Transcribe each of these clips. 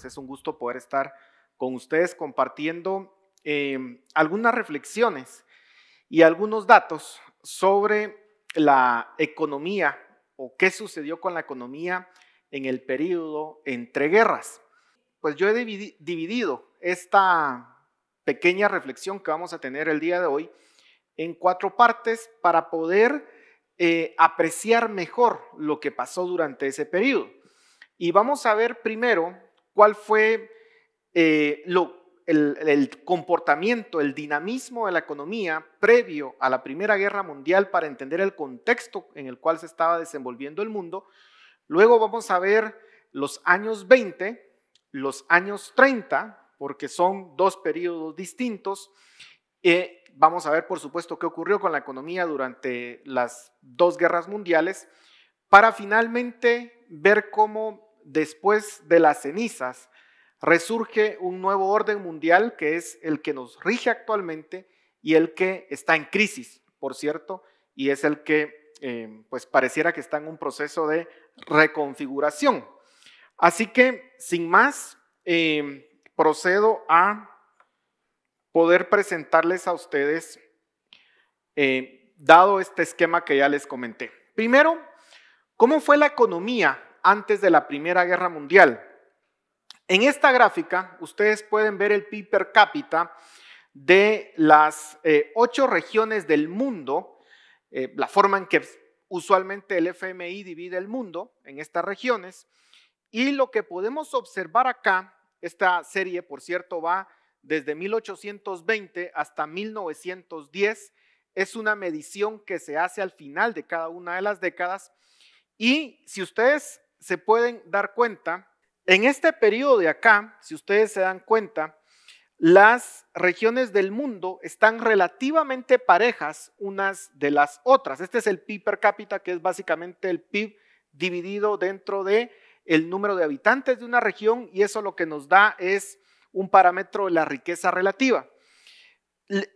Pues, es un gusto poder estar con ustedes compartiendo em, algunas reflexiones y algunos datos sobre la economía o qué sucedió con la economía en el periodo entre guerras. Pues yo he dividido esta pequeña reflexión que vamos a tener el día de hoy en cuatro partes para poder eh, apreciar mejor lo que pasó durante ese periodo. Y vamos a ver primero cuál fue eh, lo, el, comportamiento, el dinamismo de la economía previo a la Primera Guerra Mundial para entender el contexto en el cual se estaba desenvolviendo el mundo. Luego vamos a ver los años 20, los años 30, porque son dos periodos distintos. Eh, vamos a ver, por supuesto, qué ocurrió con la economía durante las dos guerras mundiales, para finalmente ver cómo después de las cenizas, resurge un nuevo orden mundial que es el que nos rige actualmente y el que está en crisis, por cierto, y es el que eh, pues pareciera que está en un proceso de reconfiguración. Así que, sin más, eh, procedo a poder presentarles a ustedes, eh, dado este esquema que ya les comenté. Primero, ¿cómo fue la economía antes de la Primera Guerra Mundial. En esta gráfica ustedes pueden ver el PIB per cápita de las eh, ocho regiones del mundo, eh, la forma en que usualmente el FMI divide el mundo en estas regiones. Y lo que podemos observar acá, esta serie, por cierto, va desde 1820 hasta 1910, es una medición que se hace al final de cada una de las décadas. Y si ustedes se pueden dar cuenta, en este periodo de acá, si ustedes se dan cuenta, las regiones del mundo están relativamente parejas unas de las otras. Este es el PIB per cápita, que es básicamente el PIB dividido dentro de el número de habitantes de una región y eso lo que nos da es un parámetro de la riqueza relativa.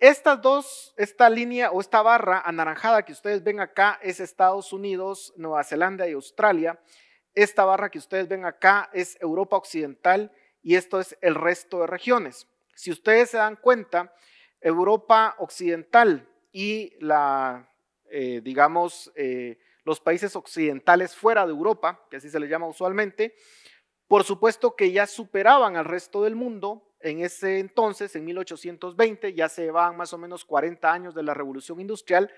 Estas dos, esta línea o esta barra anaranjada que ustedes ven acá es Estados Unidos, Nueva Zelanda y Australia. Esta barra que ustedes ven acá es Europa Occidental y esto es el resto de regiones. Si ustedes se dan cuenta, Europa Occidental y eh, eh, los países occidentales fuera de Europa, que así se les llama usualmente, por supuesto que ya superaban al resto del mundo. En ese entonces, en 1820, ya se van más o menos 40 años de la revolución industrial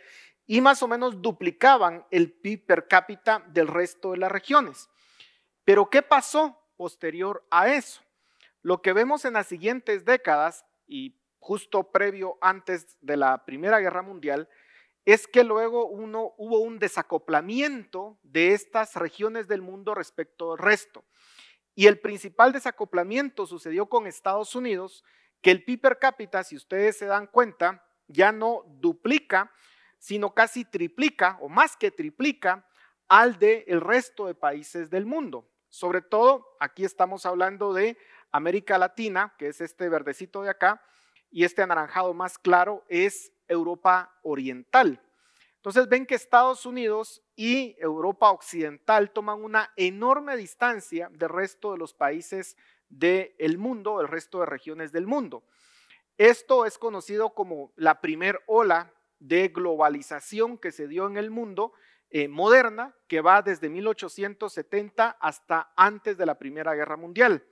y más o menos duplicaban el PIB per cápita del resto de las regiones. Pero ¿qué pasó posterior a eso? Lo que vemos en las siguientes décadas y justo previo antes de la Primera Guerra Mundial es que luego uno, hubo un desacoplamiento de estas regiones del mundo respecto al resto. Y el principal desacoplamiento sucedió con Estados Unidos, que el PIB per cápita, si ustedes se dan cuenta, ya no duplica, sino casi triplica o más que triplica al de el resto de países del mundo. Sobre todo, aquí estamos hablando de América Latina, que es este verdecito de acá, y este anaranjado más claro es Europa Oriental. Entonces ven que Estados Unidos y Europa Occidental toman una enorme distancia del resto de los países del mundo, del resto de regiones del mundo. Esto es conocido como la primer ola de globalización que se dio en el mundo eh, moderna, que va desde 1870 hasta antes de la Primera Guerra Mundial.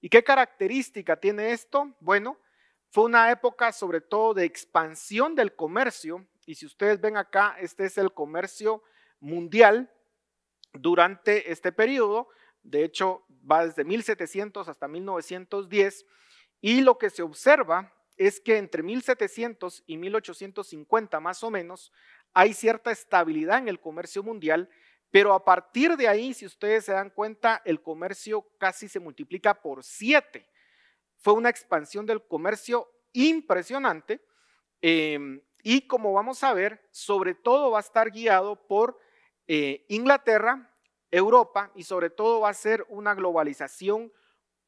¿Y qué característica tiene esto? Bueno, fue una época sobre todo de expansión del comercio, y si ustedes ven acá, este es el comercio mundial durante este periodo, de hecho va desde 1700 hasta 1910, y lo que se observa es que entre 1700 y 1850 más o menos hay cierta estabilidad en el comercio mundial, pero a partir de ahí, si ustedes se dan cuenta, el comercio casi se multiplica por siete. Fue una expansión del comercio impresionante em, y como vamos a ver, sobre todo va a estar guiado por eh, Inglaterra, Europa y sobre todo va a ser una globalización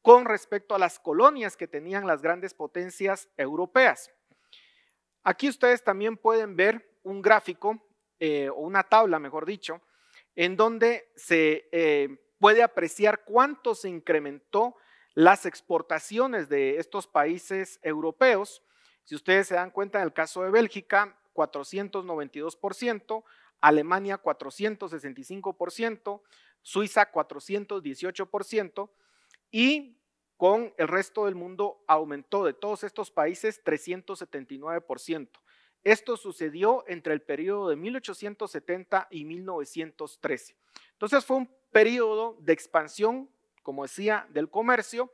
con respecto a las colonias que tenían las grandes potencias europeas. Aquí ustedes también pueden ver un gráfico, eh, o una tabla, mejor dicho, en donde se eh, puede apreciar cuánto se incrementó las exportaciones de estos países europeos. Si ustedes se dan cuenta, en el caso de Bélgica, 492%, Alemania 465%, Suiza 418% y con el resto del mundo aumentó de todos estos países 379%. Esto sucedió entre el periodo de 1870 y 1913. Entonces fue un periodo de expansión, como decía, del comercio.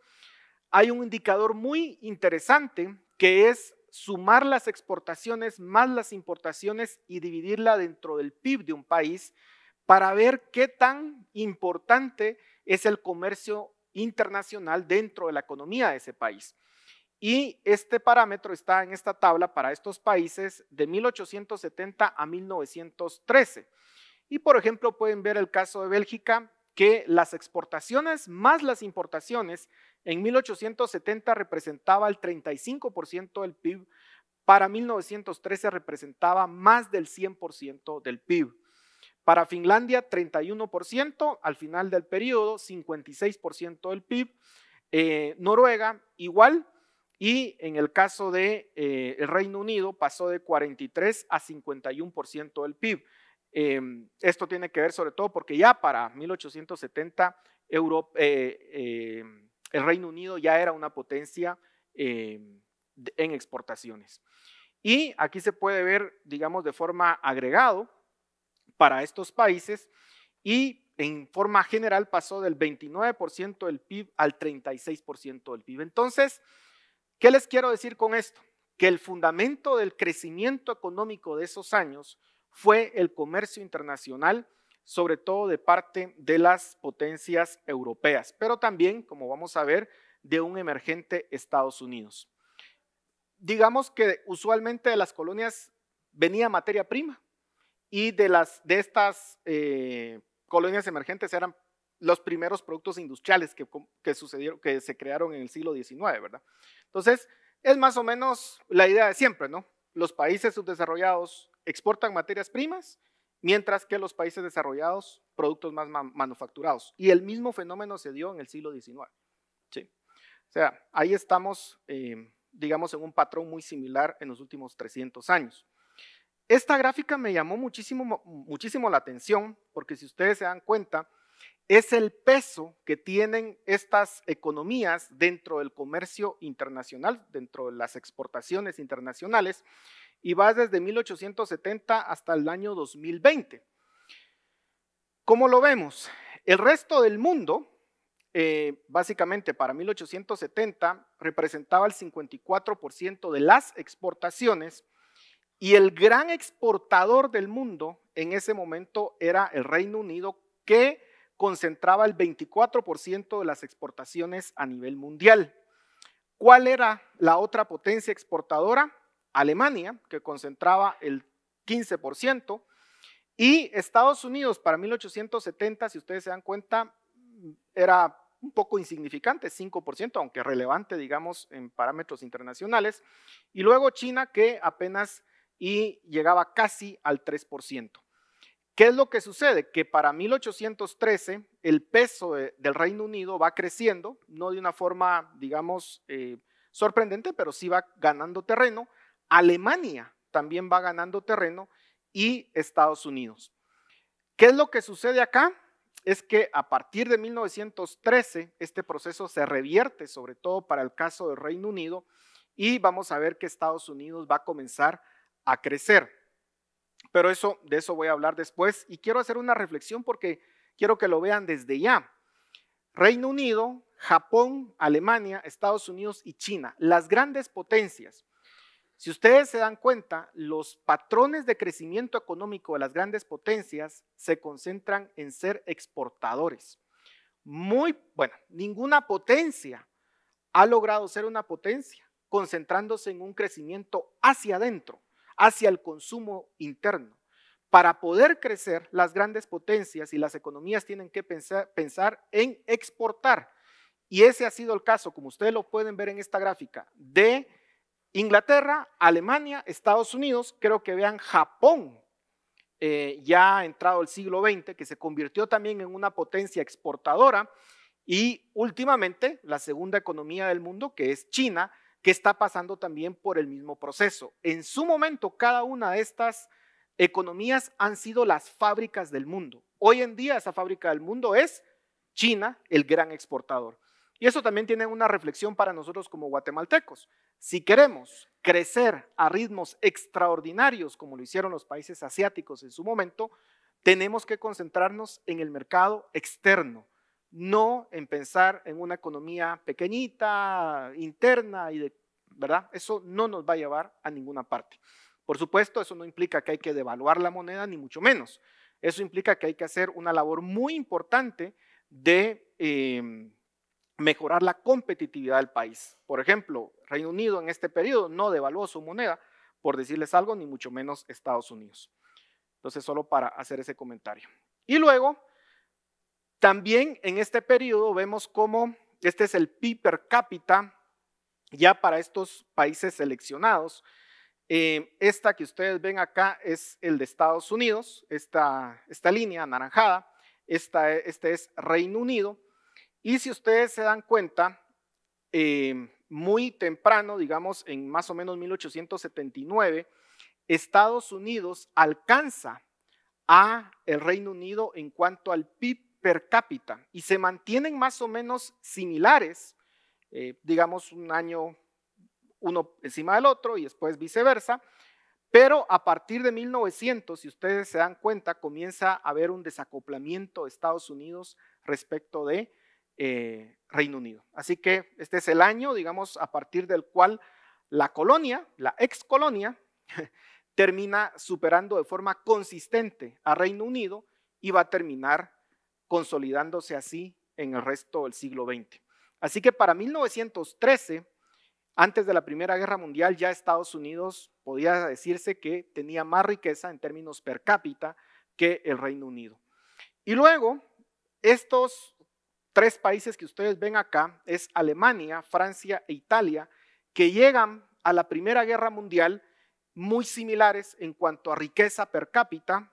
Hay un indicador muy interesante que es sumar las exportaciones más las importaciones y dividirla dentro del PIB de un país para ver qué tan importante es el comercio internacional dentro de la economía de ese país. Y este parámetro está en esta tabla para estos países de 1870 a 1913. Y por ejemplo, pueden ver el caso de Bélgica, que las exportaciones más las importaciones en 1870 representaba el 35% del PIB, para 1913 representaba más del 100% del PIB. Para Finlandia, 31% al final del periodo, 56% del PIB. Eh, Noruega, igual. Y en el caso del de, eh, Reino Unido, pasó de 43 a 51% del PIB. Em, esto tiene que ver sobre todo porque ya para 1870 eh, em, el Reino Unido ya era una potencia em, en exportaciones. Y aquí se puede ver, digamos, de forma agregado, para estos países y en forma general pasó del 29% del PIB al 36% del PIB. Entonces, ¿qué les quiero decir con esto? Que el fundamento del crecimiento económico de esos años fue el comercio internacional, sobre todo de parte de las potencias europeas, pero también, como vamos a ver, de un emergente Estados Unidos. Digamos que usualmente de las colonias venía materia prima, y de, las, de estas eh, colonias emergentes eran los primeros productos industriales que, se crearon en el siglo XIX, ¿verdad? Entonces, es más o menos la idea de siempre, ¿no? Los países subdesarrollados exportan materias primas, mientras que los países desarrollados productos más manufacturados. Y el mismo fenómeno se dio en el siglo XIX. O sea, ahí estamos, eh, digamos, en un patrón muy similar en los últimos 300 años. Esta gráfica me llamó muchísimo, muchísimo la atención porque si ustedes se dan cuenta, es el peso que tienen estas economías dentro del comercio internacional, dentro de las exportaciones internacionales, y va desde 1870 hasta el año 2020. ¿Cómo lo vemos? El resto del mundo, eh, básicamente para 1870, representaba el 54% de las exportaciones y el gran exportador del mundo en ese momento era el Reino Unido, que concentraba el 24% de las exportaciones a nivel mundial. ¿Cuál era la otra potencia exportadora? Alemania, que concentraba el 15%, y Estados Unidos para 1870, si ustedes se dan cuenta, era un poco insignificante, 5%, aunque relevante, digamos, en parámetros internacionales, y luego China, que apenas y llegaba casi al 3%. ¿Qué es lo que sucede? Que para 1813 el peso del Reino Unido va creciendo, no de una forma, digamos, eh, sorprendente, pero sí va ganando terreno. Alemania también va ganando terreno y Estados Unidos. ¿Qué es lo que sucede acá? Es que a partir de 1913 este proceso se revierte, sobre todo para el caso del Reino Unido, y vamos a ver que Estados Unidos va a comenzar a crecer. Pero eso, de eso voy a hablar después y quiero hacer una reflexión porque quiero que lo vean desde ya. Reino Unido, Japón, Alemania, Estados Unidos y China, las grandes potencias. Si ustedes se dan cuenta, los patrones de crecimiento económico de las grandes potencias se concentran en ser exportadores. Muy, bueno, ninguna potencia ha logrado ser una potencia concentrándose en un crecimiento hacia adentro hacia el consumo interno. Para poder crecer, las grandes potencias y las economías tienen que pensar, en exportar. Y ese ha sido el caso, como ustedes lo pueden ver en esta gráfica, de Inglaterra, Alemania, Estados Unidos, creo que vean Japón, eh, ya ha entrado el siglo XX, que se convirtió también en una potencia exportadora, y últimamente la segunda economía del mundo, que es China, que está pasando también por el mismo proceso. En su momento, cada una de estas economías han sido las fábricas del mundo. Hoy en día esa fábrica del mundo es China, el gran exportador. Y eso también tiene una reflexión para nosotros como guatemaltecos. Si queremos crecer a ritmos extraordinarios, como lo hicieron los países asiáticos en su momento, tenemos que concentrarnos en el mercado externo, no en pensar en una economía pequeñita, interna y de, ¿verdad? Eso no nos va a llevar a ninguna parte. Por supuesto, eso no implica que hay que devaluar la moneda, ni mucho menos. Eso implica que hay que hacer una labor muy importante de em, mejorar la competitividad del país. Por ejemplo, Reino Unido en este periodo no devaluó su moneda, por decirles algo, ni mucho menos Estados Unidos. Entonces, solo para hacer ese comentario. Y luego, también en este periodo vemos cómo este es el PIB per cápita ya para estos países seleccionados. Eh, esta que ustedes ven acá es el de Estados Unidos, esta, esta línea anaranjada, esta, este es Reino Unido. Y si ustedes se dan cuenta, eh, muy temprano, digamos en más o menos 1879, Estados Unidos alcanza a el Reino Unido en cuanto al PIB per cápita y se mantienen más o menos similares, eh, digamos un año uno encima del otro y después viceversa, pero a partir de 1900, si ustedes se dan cuenta, comienza a haber un desacoplamiento de Estados Unidos respecto de eh, Reino Unido. Así que este es el año, digamos, a partir del cual la colonia, la ex colonia, termina superando de forma consistente a Reino Unido y va a terminar consolidándose así en el resto del siglo XX. Así que para 1913, antes de la Primera Guerra Mundial, ya Estados Unidos podía decirse que tenía más riqueza en términos per cápita que el Reino Unido. Y luego, estos tres países que ustedes ven acá es Alemania, Francia e Italia, que llegan a la Primera Guerra Mundial muy similares en cuanto a riqueza per cápita,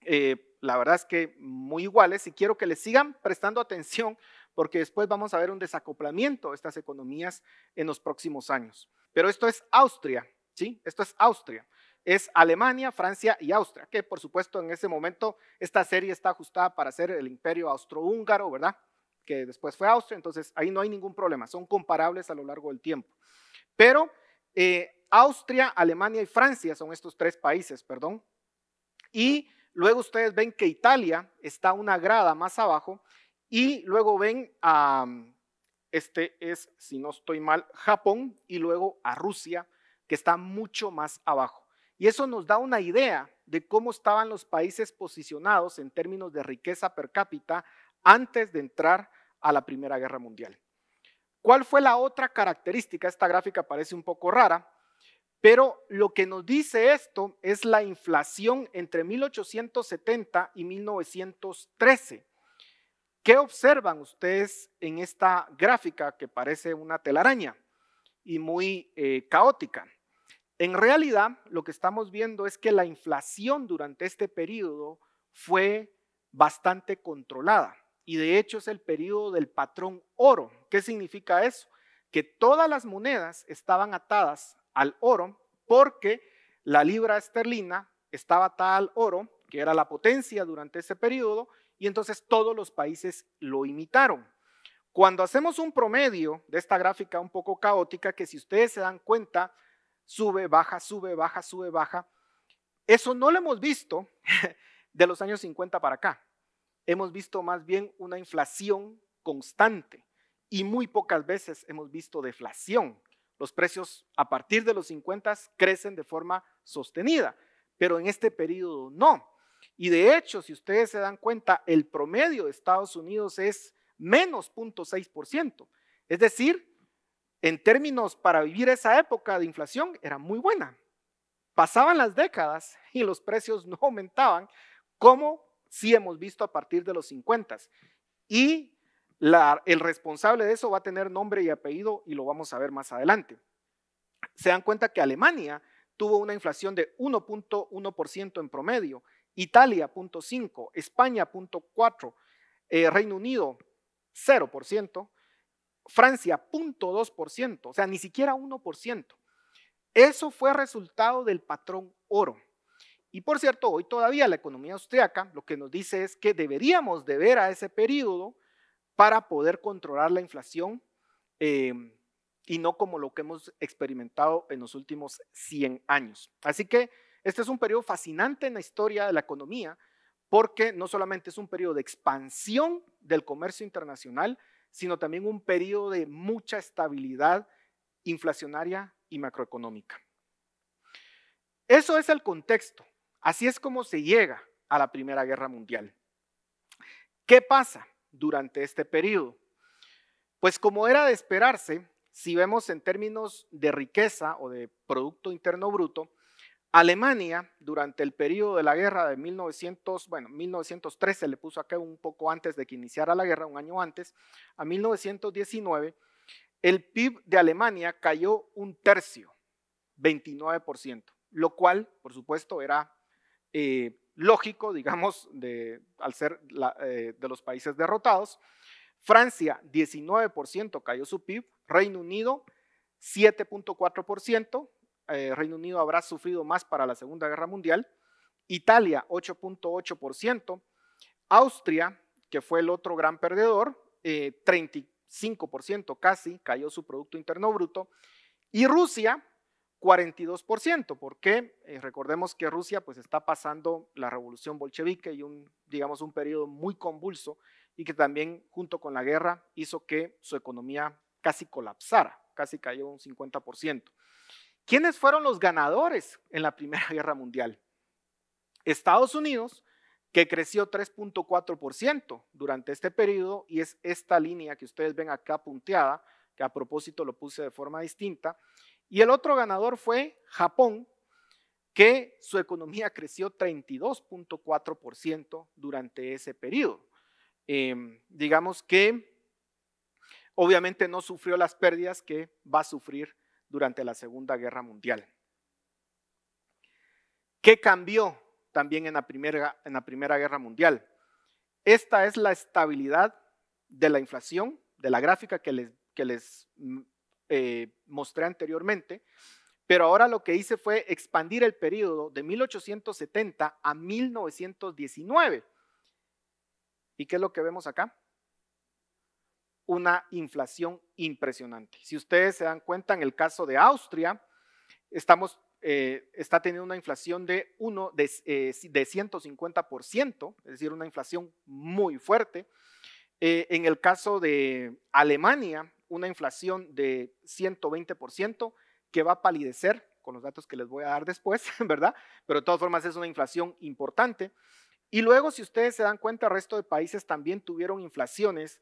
eh, la verdad es que muy iguales y quiero que les sigan prestando atención porque después vamos a ver un desacoplamiento de estas economías en los próximos años. Pero esto es Austria, ¿sí? Esto es Austria. Es Alemania, Francia y Austria, que por supuesto en ese momento esta serie está ajustada para ser el imperio austrohúngaro, ¿verdad? Que después fue Austria, entonces ahí no hay ningún problema, son comparables a lo largo del tiempo. Pero eh, Austria, Alemania y Francia son estos tres países, perdón. Y Luego ustedes ven que Italia está una grada más abajo y luego ven a, este es, si no estoy mal, Japón y luego a Rusia, que está mucho más abajo. Y eso nos da una idea de cómo estaban los países posicionados en términos de riqueza per cápita antes de entrar a la Primera Guerra Mundial. ¿Cuál fue la otra característica? Esta gráfica parece un poco rara, pero lo que nos dice esto es la inflación entre 1870 y 1913. ¿Qué observan ustedes en esta gráfica que parece una telaraña y muy eh, caótica? En realidad, lo que estamos viendo es que la inflación durante este periodo fue bastante controlada y de hecho es el periodo del patrón oro. ¿Qué significa eso? Que todas las monedas estaban atadas al oro, porque la libra esterlina estaba tal al oro, que era la potencia durante ese periodo, y entonces todos los países lo imitaron. Cuando hacemos un promedio de esta gráfica un poco caótica, que si ustedes se dan cuenta, sube, baja, sube, baja, sube, baja, eso no lo hemos visto de los años 50 para acá. Hemos visto más bien una inflación constante y muy pocas veces hemos visto deflación. Los precios a partir de los 50 crecen de forma sostenida, pero en este periodo no. Y de hecho, si ustedes se dan cuenta, el promedio de Estados Unidos es menos 0.6%. Es decir, en términos para vivir esa época de inflación era muy buena. Pasaban las décadas y los precios no aumentaban, como si hemos visto a partir de los 50. Y el responsable de eso va a tener nombre y apellido y lo vamos a ver más adelante. Se dan cuenta que Alemania tuvo una inflación de 1.1% en promedio, Italia 0.5%, España 0.4%, eh, Reino Unido 0%, Francia 0.2%, o sea, ni siquiera 1%. Eso fue resultado del patrón oro. Y por cierto, hoy todavía la economía austriaca lo que nos dice es que deberíamos de ver a ese periodo para poder controlar la inflación eh, y no como lo que hemos experimentado en los últimos 100 años. Así que este es un periodo fascinante en la historia de la economía porque no solamente es un periodo de expansión del comercio internacional, sino también un periodo de mucha estabilidad inflacionaria y macroeconómica. Eso es el contexto. Así es como se llega a la Primera Guerra Mundial. ¿Qué pasa? durante este periodo. Pues como era de esperarse, si vemos en términos de riqueza o de Producto Interno Bruto, Alemania, durante el periodo de la guerra de 1900, bueno, 1913 le puso acá un poco antes de que iniciara la guerra, un año antes, a 1919, el PIB de Alemania cayó un tercio, 29%, lo cual, por supuesto, era eh, lógico, digamos, de, al ser eh, de los países derrotados. Francia, 19% cayó su PIB, Reino Unido, 7.4%, eh, Reino Unido habrá sufrido más para la Segunda Guerra Mundial, Italia, 8.8%, Austria, que fue el otro gran perdedor, 35% eh, casi cayó su Producto Interno Bruto, y Rusia, 42%, porque eh, recordemos que Rusia pues está pasando la revolución bolchevique y un, digamos, un periodo muy convulso y que también junto con la guerra hizo que su economía casi colapsara, casi cayó un 50%. ¿Quiénes fueron los ganadores en la Primera Guerra Mundial? Estados Unidos, que creció 3.4% durante este periodo y es esta línea que ustedes ven acá punteada, que a propósito lo puse de forma distinta, y el otro ganador fue Japón, que su economía creció 32.4% durante ese periodo. Em, digamos que obviamente no sufrió las pérdidas que va a sufrir durante la Segunda Guerra Mundial. ¿Qué cambió también en la Primera, en la primera Guerra Mundial? Esta es la estabilidad de la inflación, de la gráfica que les, que les mm, eh, mostré anteriormente, pero ahora lo que hice fue expandir el periodo de 1870 a 1919. ¿Y qué es lo que vemos acá? Una inflación impresionante. Si ustedes se dan cuenta, en el caso de Austria, estamos, eh, está teniendo una inflación de, uno, de, 150%, eh, es decir, una inflación muy fuerte. en el caso de Alemania, una inflación de 120% que va a palidecer con los datos que les voy a dar después, ¿verdad? Pero de todas formas es una inflación importante. Y luego, si ustedes se dan cuenta, el resto de países también tuvieron inflaciones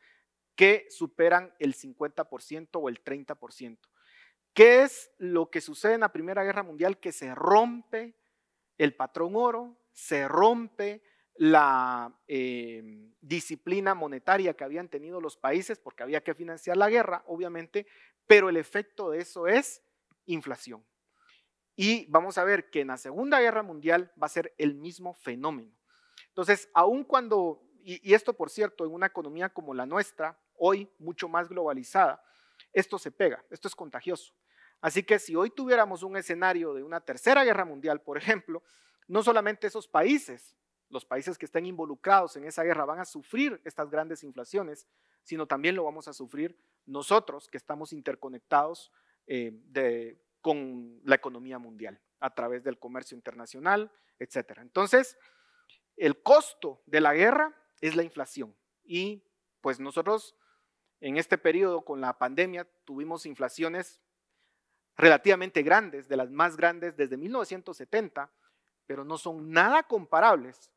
que superan el 50% o el 30%. ¿Qué es lo que sucede en la Primera Guerra Mundial? Que se rompe el patrón oro, se rompe la em, disciplina monetaria que habían tenido los países porque había que financiar la guerra, obviamente, pero el efecto de eso es inflación. Y vamos a ver que en la Segunda Guerra Mundial va a ser el mismo fenómeno. Entonces, aun cuando, y, y esto por cierto, en una economía como la nuestra, hoy mucho más globalizada, esto se pega, esto es contagioso. Así que si hoy tuviéramos un escenario de una tercera guerra mundial, por ejemplo, no solamente esos países los países que estén involucrados en esa guerra van a sufrir estas grandes inflaciones, sino también lo vamos a sufrir nosotros que estamos interconectados eh, con la economía mundial a través del comercio internacional, etc. Entonces, el costo de la guerra es la inflación. Y pues nosotros en este periodo con la pandemia tuvimos inflaciones relativamente grandes, de las más grandes desde 1970, pero no son nada comparables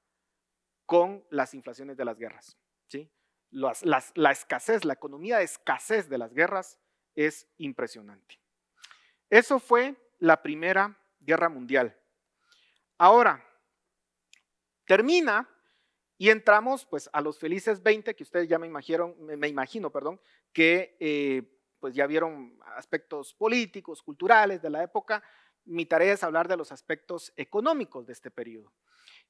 con las inflaciones de las guerras. ¿sí? la escasez, la economía de escasez de las guerras es impresionante. Eso fue la Primera Guerra Mundial. Ahora, termina y entramos pues a los felices 20 que ustedes ya me, imaginaron, me imagino, perdón, que eh, pues ya vieron aspectos políticos, culturales de la época. Mi tarea es hablar de los aspectos económicos de este periodo.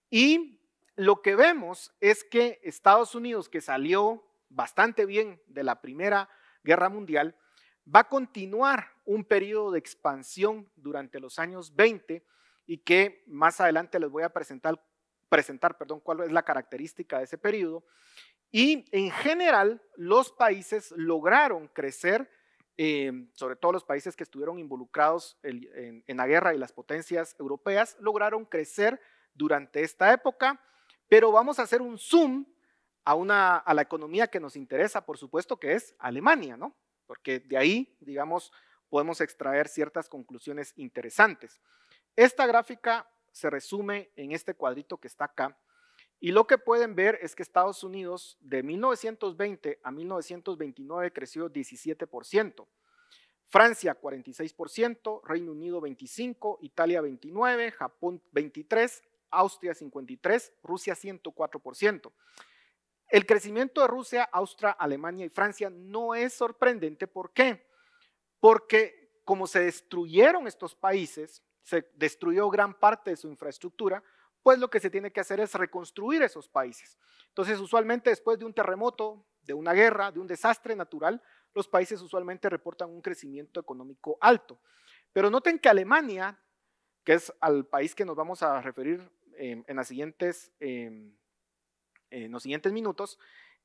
Y lo que vemos es que Estados Unidos, que salió bastante bien de la Primera Guerra Mundial, va a continuar un periodo de expansión durante los años 20 y que más adelante les voy a presentar, presentar perdón, cuál es la característica de ese periodo. Y en general, los países lograron crecer, eh, sobre todo los países que estuvieron involucrados en la guerra y las potencias europeas, lograron crecer durante esta época pero vamos a hacer un zoom a, la economía que nos interesa, por supuesto, que es Alemania, ¿no? Porque de ahí, digamos, podemos extraer ciertas conclusiones interesantes. Esta gráfica se resume en este cuadrito que está acá. Y lo que pueden ver es que Estados Unidos de 1920 a 1929 creció 17%, Francia 46%, Reino Unido 25%, Italia 29%, Japón 23%, Austria 53, Rusia 104%. El crecimiento de Rusia, Austria, Alemania y Francia no es sorprendente. ¿Por qué? Porque como se destruyeron estos países, se destruyó gran parte de su infraestructura, pues lo que se tiene que hacer es reconstruir esos países. Entonces, usualmente después de un terremoto, de una guerra, de un desastre natural, los países usualmente reportan un crecimiento económico alto. Pero noten que Alemania, que es al país que nos vamos a referir Em, en, em, en los siguientes minutos,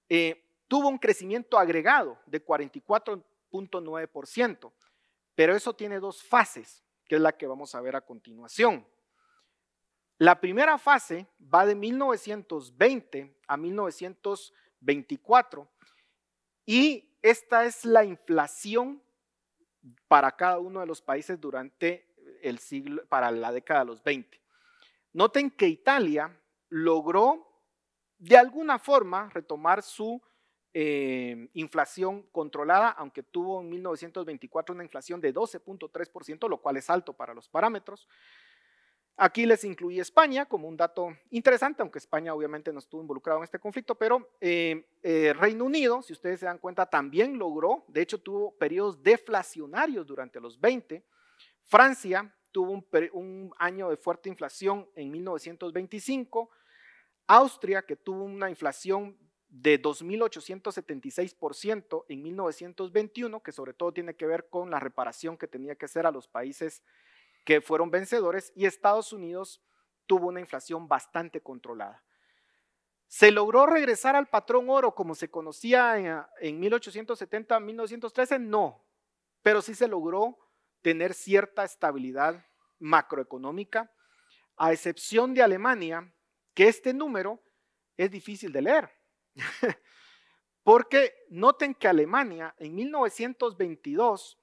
eh, tuvo un crecimiento agregado de 44.9%, pero eso tiene dos fases, que es la que vamos a ver a continuación. La primera fase va de 1920 a 1924 y esta es la inflación para cada uno de los países durante el siglo, para la década de los 20. Noten que Italia logró de alguna forma retomar su eh, inflación controlada, aunque tuvo en 1924 una inflación de 12.3%, lo cual es alto para los parámetros. Aquí les incluí España como un dato interesante, aunque España obviamente no estuvo involucrado en este conflicto, pero eh, eh, Reino Unido, si ustedes se dan cuenta, también logró, de hecho tuvo periodos deflacionarios durante los 20. Francia tuvo un, año de fuerte inflación en 1925, Austria, que tuvo una inflación de 2.876% en 1921, que sobre todo tiene que ver con la reparación que tenía que hacer a los países que fueron vencedores, y Estados Unidos tuvo una inflación bastante controlada. Se logró regresar al patrón oro como se conocía en 1870-1913, no, pero sí se logró tener cierta estabilidad macroeconómica, a excepción de Alemania, que este número es difícil de leer. Porque noten que Alemania en 1922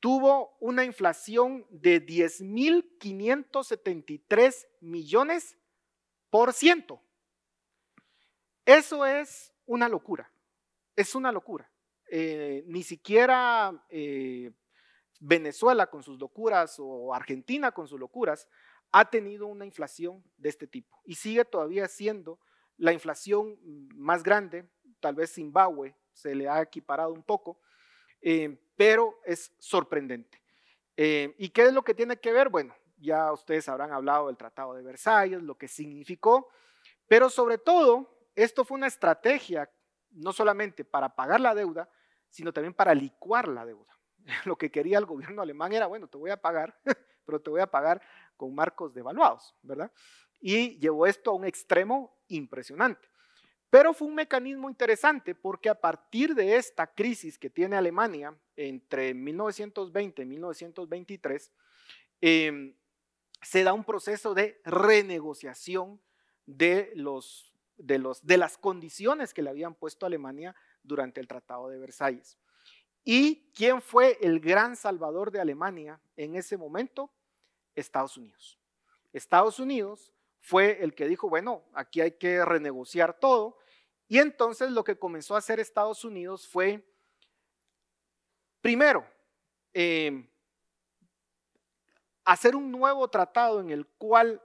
tuvo una inflación de 10.573 millones por ciento. Eso es una locura, es una locura. Eh, ni siquiera eh, Venezuela con sus locuras o Argentina con sus locuras, ha tenido una inflación de este tipo y sigue todavía siendo la inflación más grande, tal vez Zimbabue se le ha equiparado un poco, eh, pero es sorprendente. Eh, ¿Y qué es lo que tiene que ver? Bueno, ya ustedes habrán hablado del Tratado de Versalles, lo que significó, pero sobre todo, esto fue una estrategia no solamente para pagar la deuda, sino también para licuar la deuda. lo que quería el gobierno alemán era, bueno, te voy a pagar, pero te voy a pagar con marcos devaluados, ¿verdad? Y llevó esto a un extremo impresionante. Pero fue un mecanismo interesante porque a partir de esta crisis que tiene Alemania entre 1920 y 1923, em, se da un proceso de renegociación de, los, de, los, de las condiciones que le habían puesto a Alemania durante el Tratado de Versalles. ¿Y quién fue el gran salvador de Alemania en ese momento? Estados Unidos. Estados Unidos fue el que dijo, bueno, aquí hay que renegociar todo. Y entonces lo que comenzó a hacer Estados Unidos fue, primero, em, hacer un nuevo tratado en el cual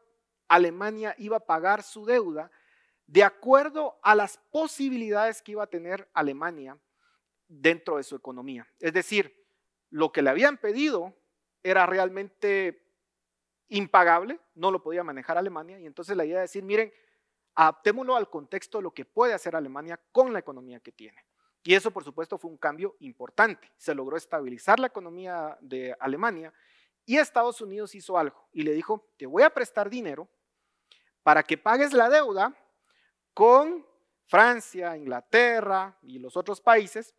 Alemania iba a pagar su deuda de acuerdo a las posibilidades que iba a tener Alemania dentro de su economía. Es decir, lo que le habían pedido era realmente impagable, no lo podía manejar Alemania, y entonces la idea de decir, miren, adaptémoslo al contexto de lo que puede hacer Alemania con la economía que tiene. Y eso, por supuesto, fue un cambio importante. Se logró estabilizar la economía de Alemania y Estados Unidos hizo algo y le dijo, te voy a prestar dinero para que pagues la deuda con Francia, Inglaterra y los otros países,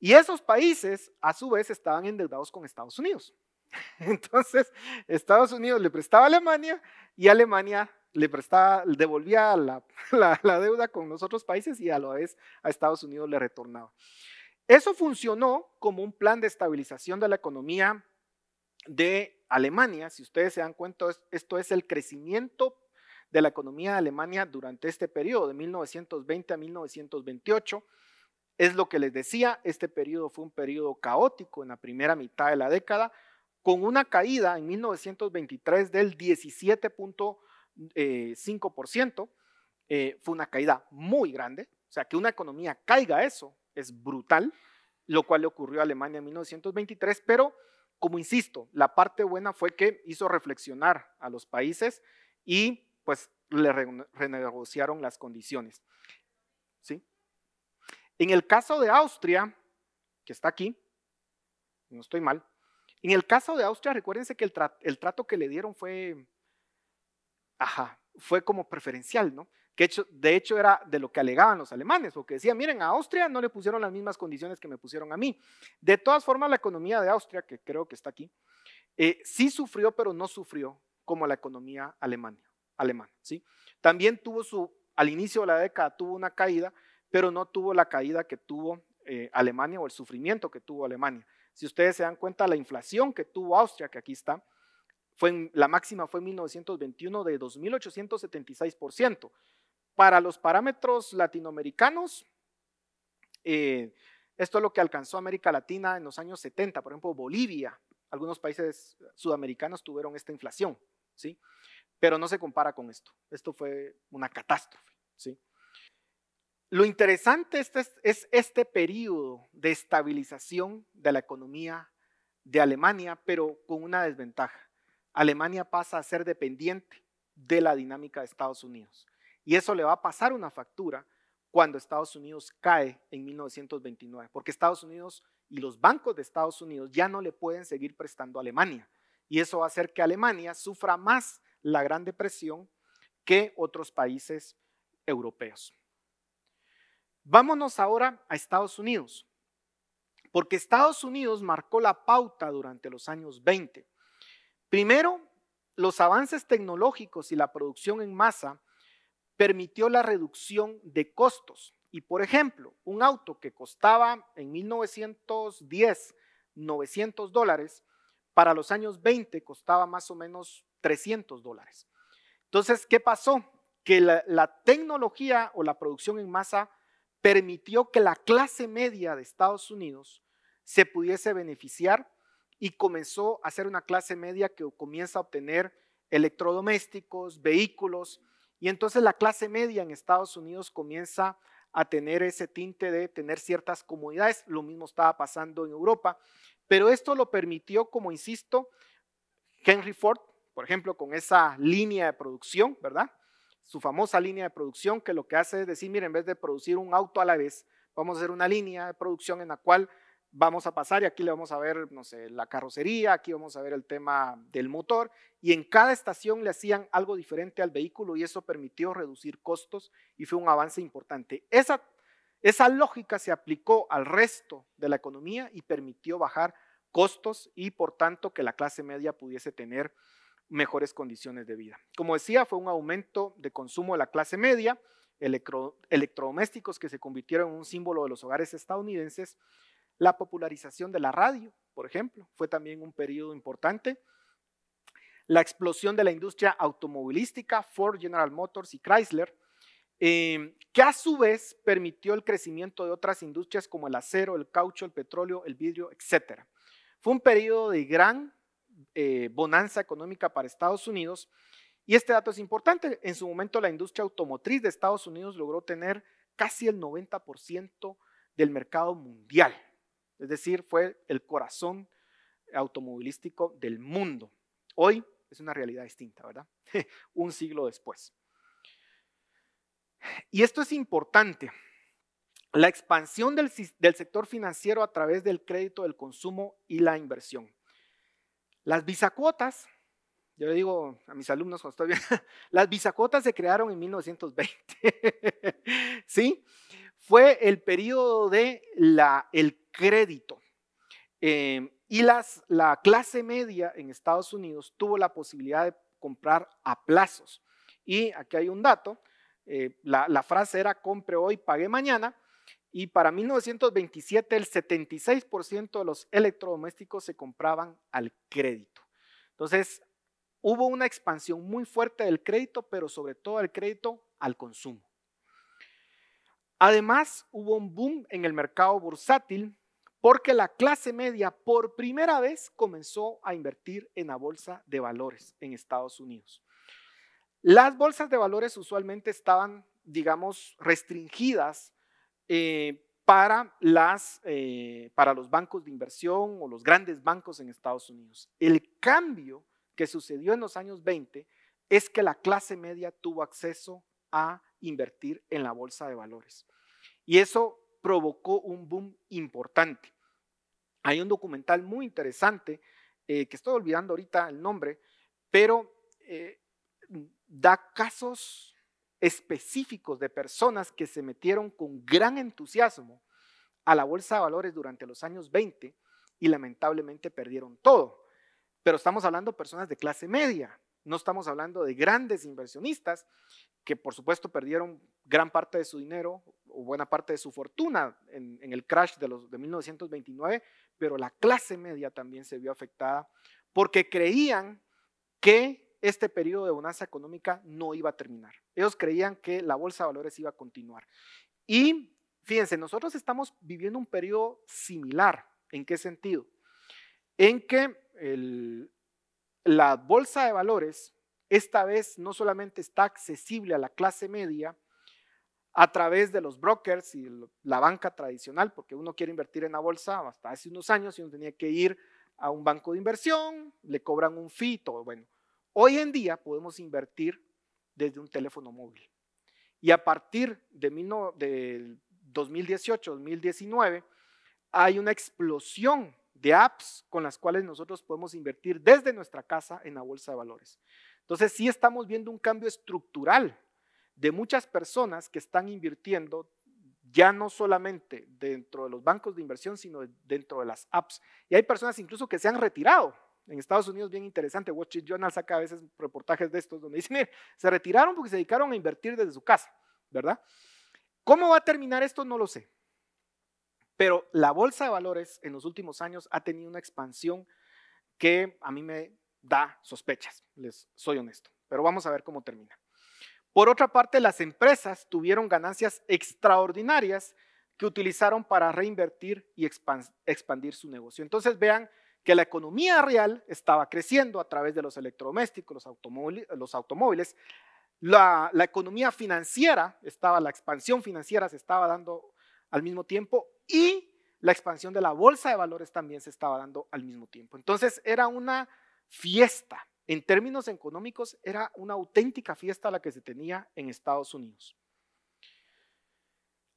y esos países, a su vez, estaban endeudados con Estados Unidos. Entonces, Estados Unidos le prestaba a Alemania y Alemania le prestaba, devolvía la, deuda con los otros países y a la vez a Estados Unidos le retornaba. Eso funcionó como un plan de estabilización de la economía de Alemania. Si ustedes se dan cuenta, esto es el crecimiento de la economía de Alemania durante este periodo, de 1920 a 1928. Es lo que les decía, este periodo fue un periodo caótico en la primera mitad de la década, con una caída en 1923 del 17.5%. Eh, eh, fue una caída muy grande, o sea, que una economía caiga eso es brutal, lo cual le ocurrió a Alemania en 1923, pero como insisto, la parte buena fue que hizo reflexionar a los países y pues le renegociaron las condiciones. ¿Sí? En el caso de Austria, que está aquí, no estoy mal, en el caso de Austria, recuérdense que el, trato que le dieron fue, ajá, fue como preferencial, ¿no? Que de hecho era de lo que alegaban los alemanes, porque decían, miren, a Austria no le pusieron las mismas condiciones que me pusieron a mí. De todas formas, la economía de Austria, que creo que está aquí, eh, sí sufrió, pero no sufrió como la economía alemana, alemana ¿sí? También tuvo su, al inicio de la década tuvo una caída, pero no tuvo la caída que tuvo eh, Alemania o el sufrimiento que tuvo Alemania. Si ustedes se dan cuenta, la inflación que tuvo Austria, que aquí está, fue la máxima fue en 1921 de 2.876%. Para los parámetros latinoamericanos, eh, esto es lo que alcanzó América Latina en los años 70, por ejemplo, Bolivia, algunos países sudamericanos tuvieron esta inflación, ¿sí? Pero no se compara con esto. Esto fue una catástrofe, ¿sí? Lo interesante es, es este periodo de estabilización de la economía de Alemania, pero con una desventaja. Alemania pasa a ser dependiente de la dinámica de Estados Unidos. Y eso le va a pasar una factura cuando Estados Unidos cae en 1929, porque Estados Unidos y los bancos de Estados Unidos ya no le pueden seguir prestando a Alemania. Y eso va a hacer que Alemania sufra más la Gran Depresión que otros países europeos. Vámonos ahora a Estados Unidos, porque Estados Unidos marcó la pauta durante los años 20. Primero, los avances tecnológicos y la producción en masa permitió la reducción de costos. Y por ejemplo, un auto que costaba en 1910 900 dólares, para los años 20 costaba más o menos 300 dólares. Entonces, ¿qué pasó? Que la, tecnología o la producción en masa permitió que la clase media de Estados Unidos se pudiese beneficiar y comenzó a ser una clase media que comienza a obtener electrodomésticos, vehículos, y entonces la clase media en Estados Unidos comienza a tener ese tinte de tener ciertas comodidades. Lo mismo estaba pasando en Europa, pero esto lo permitió, como insisto, Henry Ford, por ejemplo, con esa línea de producción, ¿verdad? su famosa línea de producción, que lo que hace es decir, mira en vez de producir un auto a la vez, vamos a hacer una línea de producción en la cual vamos a pasar y aquí le vamos a ver, no sé, la carrocería, aquí vamos a ver el tema del motor y en cada estación le hacían algo diferente al vehículo y eso permitió reducir costos y fue un avance importante. Esa, esa lógica se aplicó al resto de la economía y permitió bajar costos y por tanto que la clase media pudiese tener mejores condiciones de vida. Como decía, fue un aumento de consumo de la clase media, electrodomésticos que se convirtieron en un símbolo de los hogares estadounidenses, la popularización de la radio, por ejemplo, fue también un periodo importante, la explosión de la industria automovilística, Ford, General Motors y Chrysler, em, que a su vez permitió el crecimiento de otras industrias como el acero, el caucho, el petróleo, el vidrio, etc. Fue un periodo de gran eh, bonanza económica para Estados Unidos. Y este dato es importante. En su momento la industria automotriz de Estados Unidos logró tener casi el 90% del mercado mundial. Es decir, fue el corazón automovilístico del mundo. Hoy es una realidad distinta, ¿verdad? Un siglo después. Y esto es importante. La expansión del sector financiero a través del crédito, del consumo y la inversión. Las bisacuotas, yo le digo a mis alumnos cuando estoy bien, las bisacotas se crearon en 1920, ¿sí? Fue el periodo de el crédito. Em, y las, la clase media en Estados Unidos tuvo la posibilidad de comprar a plazos. Y aquí hay un dato, eh, la, la frase era compre hoy, pague mañana, y para 1927 el 76% de los electrodomésticos se compraban al crédito. Entonces, hubo una expansión muy fuerte del crédito, pero sobre todo el crédito al consumo. Además, hubo un boom en el mercado bursátil porque la clase media por primera vez comenzó a invertir en la bolsa de valores en Estados Unidos. Las bolsas de valores usualmente estaban, digamos, restringidas eh, eh, para, los bancos de inversión o los grandes bancos en Estados Unidos. El cambio que sucedió en los años 20 es que la clase media tuvo acceso a invertir en la bolsa de valores. Y eso provocó un boom importante. Hay un documental muy interesante, eh, que estoy olvidando ahorita el nombre, pero da casos específicos de personas que se metieron con gran entusiasmo a la bolsa de valores durante los años 20 y lamentablemente perdieron todo. Pero estamos hablando de personas de clase media, no estamos hablando de grandes inversionistas que por supuesto perdieron gran parte de su dinero o buena parte de su fortuna en, el crash de, de 1929, pero la clase media también se vio afectada porque creían que este periodo de bonanza económica no iba a terminar. Ellos creían que la bolsa de valores iba a continuar. Y fíjense, nosotros estamos viviendo un periodo similar. ¿En qué sentido? En que la bolsa de valores esta vez no solamente está accesible a la clase media a través de los brokers y la banca tradicional, porque uno quiere invertir en la bolsa hasta hace unos años y uno tenía que ir a un banco de inversión, le cobran un fee, todo. Bueno, hoy en día podemos invertir desde un teléfono móvil. Y a partir de, 2018-2019 hay una explosión de apps con las cuales nosotros podemos invertir desde nuestra casa en la bolsa de valores. Entonces sí estamos viendo un cambio estructural de muchas personas que están invirtiendo ya no solamente dentro de los bancos de inversión, sino dentro de las apps. Y hay personas incluso que se han retirado en Estados Unidos, bien interesante, Watch It Journal saca a veces reportajes de estos donde dicen, miren, se retiraron porque se dedicaron a invertir desde su casa, ¿verdad? ¿Cómo va a terminar esto? No lo sé. Pero la bolsa de valores en los últimos años ha tenido una expansión que a mí me da sospechas, les soy honesto. Pero vamos a ver cómo termina. Por otra parte, las empresas tuvieron ganancias extraordinarias que utilizaron para reinvertir y expandir su negocio. Entonces vean que la economía real estaba creciendo a través de los electrodomésticos, los, automóviles, la, la, economía financiera estaba, la expansión financiera se estaba dando al mismo tiempo y la expansión de la bolsa de valores también se estaba dando al mismo tiempo. Entonces era una fiesta, en términos económicos era una auténtica fiesta la que se tenía en Estados Unidos.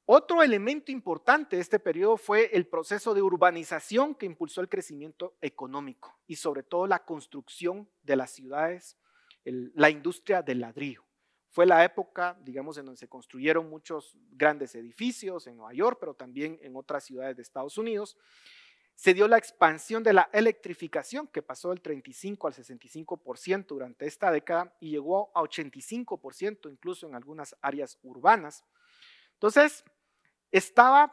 Otro elemento importante de este periodo fue el proceso de urbanización que impulsó el crecimiento económico y sobre todo la construcción de las ciudades, la industria del ladrillo. Fue la época, digamos, en donde se construyeron muchos grandes edificios en Nueva York, pero también en otras ciudades de Estados Unidos. Se dio la expansión de la electrificación, que pasó del 35 al 65% durante esta década y llegó a 85% incluso en algunas áreas urbanas entonces, estaba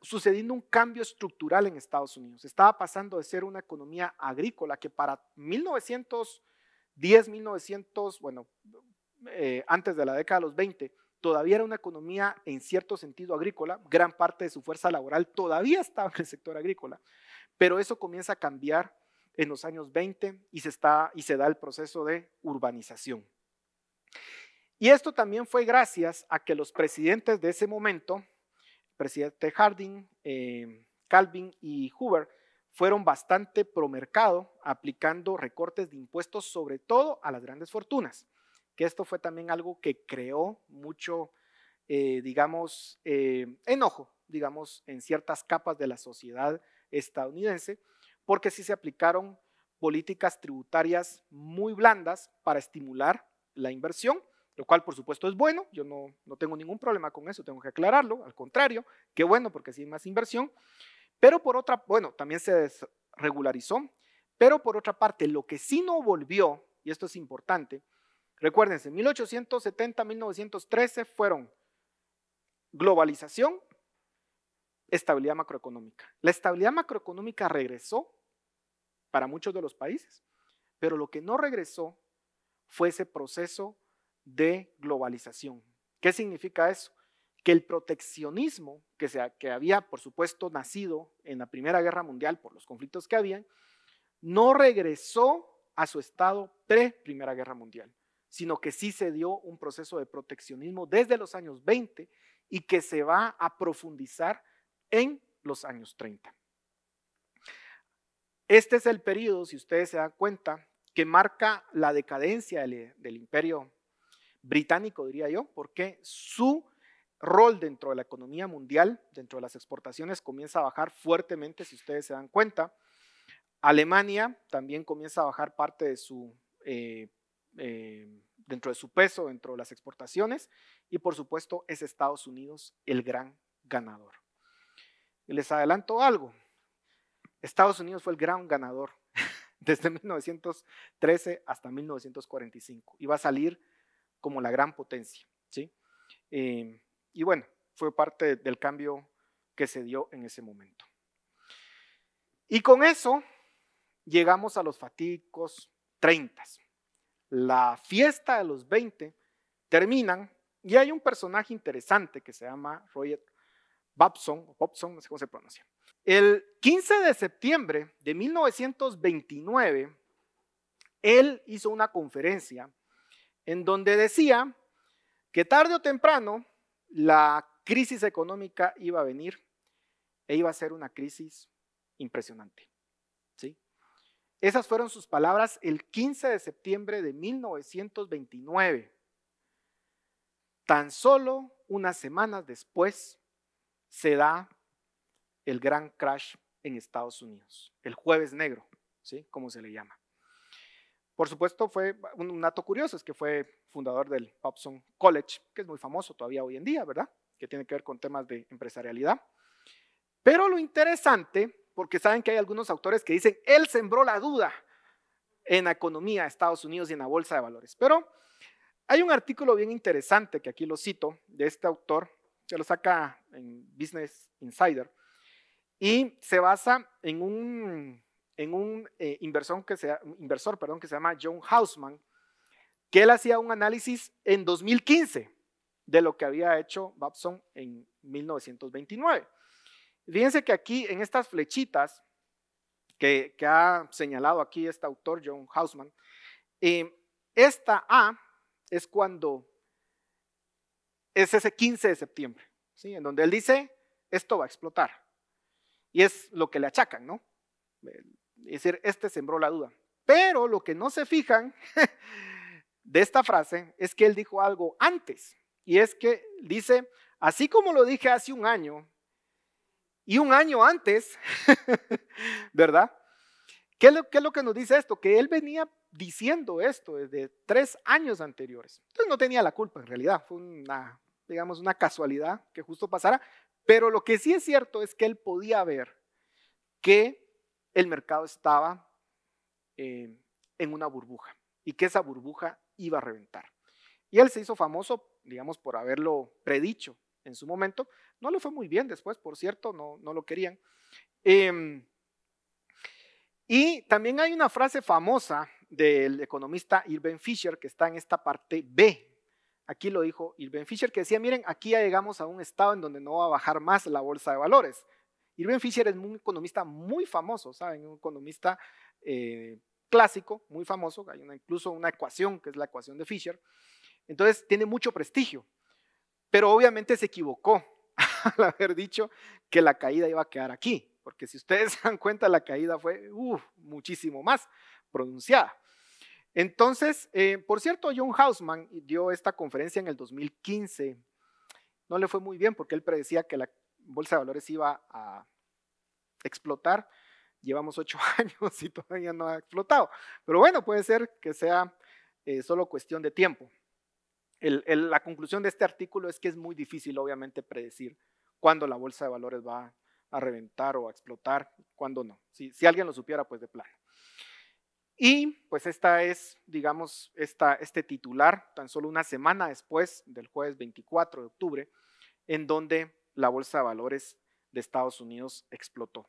sucediendo un cambio estructural en Estados Unidos. Estaba pasando de ser una economía agrícola que para 1910, 1900, bueno, eh, antes de la década de los 20, todavía era una economía en cierto sentido agrícola, gran parte de su fuerza laboral todavía estaba en el sector agrícola, pero eso comienza a cambiar en los años 20 y se, está, y se da el proceso de urbanización. Y esto también fue gracias a que los presidentes de ese momento, presidente Harding, eh, Calvin y Hoover, fueron bastante promercado aplicando recortes de impuestos sobre todo a las grandes fortunas, que esto fue también algo que creó mucho, eh, digamos, eh, enojo, digamos, en ciertas capas de la sociedad estadounidense, porque sí se aplicaron políticas tributarias muy blandas para estimular la inversión lo cual por supuesto es bueno, yo no, no tengo ningún problema con eso, tengo que aclararlo, al contrario, qué bueno porque sí hay más inversión, pero por otra, bueno, también se desregularizó, pero por otra parte, lo que sí no volvió, y esto es importante, recuérdense, 1870, 1913 fueron globalización, estabilidad macroeconómica. La estabilidad macroeconómica regresó para muchos de los países, pero lo que no regresó fue ese proceso de globalización. ¿Qué significa eso? Que el proteccionismo que, que había, por supuesto, nacido en la Primera Guerra Mundial por los conflictos que habían, no regresó a su estado pre-Primera Guerra Mundial, sino que sí se dio un proceso de proteccionismo desde los años 20 y que se va a profundizar en los años 30. Este es el periodo, si ustedes se dan cuenta, que marca la decadencia del imperio británico, diría yo, porque su rol dentro de la economía mundial, dentro de las exportaciones, comienza a bajar fuertemente, si ustedes se dan cuenta. Alemania también comienza a bajar parte de su, eh, eh, dentro de su peso, dentro de las exportaciones, y por supuesto es Estados Unidos el gran ganador. les adelanto algo, Estados Unidos fue el gran ganador desde 1913 hasta 1945 y va a salir como la gran potencia. ¿sí? Eh, y bueno, fue parte del cambio que se dio en ese momento. Y con eso llegamos a los fatídicos 30. La fiesta de los 20 terminan y hay un personaje interesante que se llama Roger Babson, Bobson, no sé cómo se pronuncia. El 15 de septiembre de 1929, él hizo una conferencia en donde decía que tarde o temprano la crisis económica iba a venir e iba a ser una crisis impresionante. ¿sí? Esas fueron sus palabras el 15 de septiembre de 1929, tan solo unas semanas después se da el gran crash en Estados Unidos, el jueves negro, ¿sí? como se le llama. Por supuesto, fue un, dato curioso, es que fue fundador del Hobson College, que es muy famoso todavía hoy en día, ¿verdad? Que tiene que ver con temas de empresarialidad. Pero lo interesante, porque saben que hay algunos autores que dicen, él sembró la duda en la economía de Estados Unidos y en la bolsa de valores. Pero hay un artículo bien interesante que aquí lo cito, de este autor, que lo saca en Business Insider, y se basa en un en un eh, inversor, que se, perdón, que se llama John Hausman, que él hacía un análisis en 2015 de lo que había hecho Babson en 1929. Fíjense que aquí en estas flechitas que, ha señalado aquí este autor John Hausman, eh, esta A es cuando es ese 15 de septiembre, ¿sí? en donde él dice, esto va a explotar. Y es lo que le achacan, ¿no? Es decir, este sembró la duda. Pero lo que no se fijan de esta frase es que él dijo algo antes. Y es que dice, así como lo dije hace un año y un año antes, ¿verdad? ¿Qué es, lo, ¿Qué lo, que nos dice esto? Que él venía diciendo esto desde tres años anteriores. Entonces no tenía la culpa en realidad, fue una, digamos, una casualidad que justo pasara. Pero lo que sí es cierto es que él podía ver que el mercado estaba eh, en una burbuja y que esa burbuja iba a reventar. Y él se hizo famoso, digamos, por haberlo predicho en su momento. No le fue muy bien después, por cierto, no, lo querían. Em, y también hay una frase famosa del economista Irving Fisher que está en esta parte B. Aquí lo dijo Irving Fisher que decía, miren, aquí ya llegamos a un estado en donde no va a bajar más la bolsa de valores. Irving Fisher es un economista muy famoso, ¿saben? Un economista eh, clásico, muy famoso. Hay incluso una ecuación que es la ecuación de Fisher. Entonces, tiene mucho prestigio. Pero obviamente se equivocó al haber dicho que la caída iba a quedar aquí. Porque si ustedes se dan cuenta, la caída fue muchísimo más pronunciada. Entonces, eh, por cierto, John Hausman dio esta conferencia en el 2015. No le fue muy bien porque él predecía que la bolsa de valores iba a explotar. Llevamos ocho años y todavía no ha explotado. Pero bueno, puede ser que sea eh, solo cuestión de tiempo. la conclusión de este artículo es que es muy difícil, obviamente, predecir cuándo la bolsa de valores va a reventar o a explotar, cuándo no. Si, alguien lo supiera, pues de plano. Y pues esta es, digamos, este titular, tan solo una semana después del jueves 24 de octubre, en donde la bolsa de valores de Estados Unidos explotó.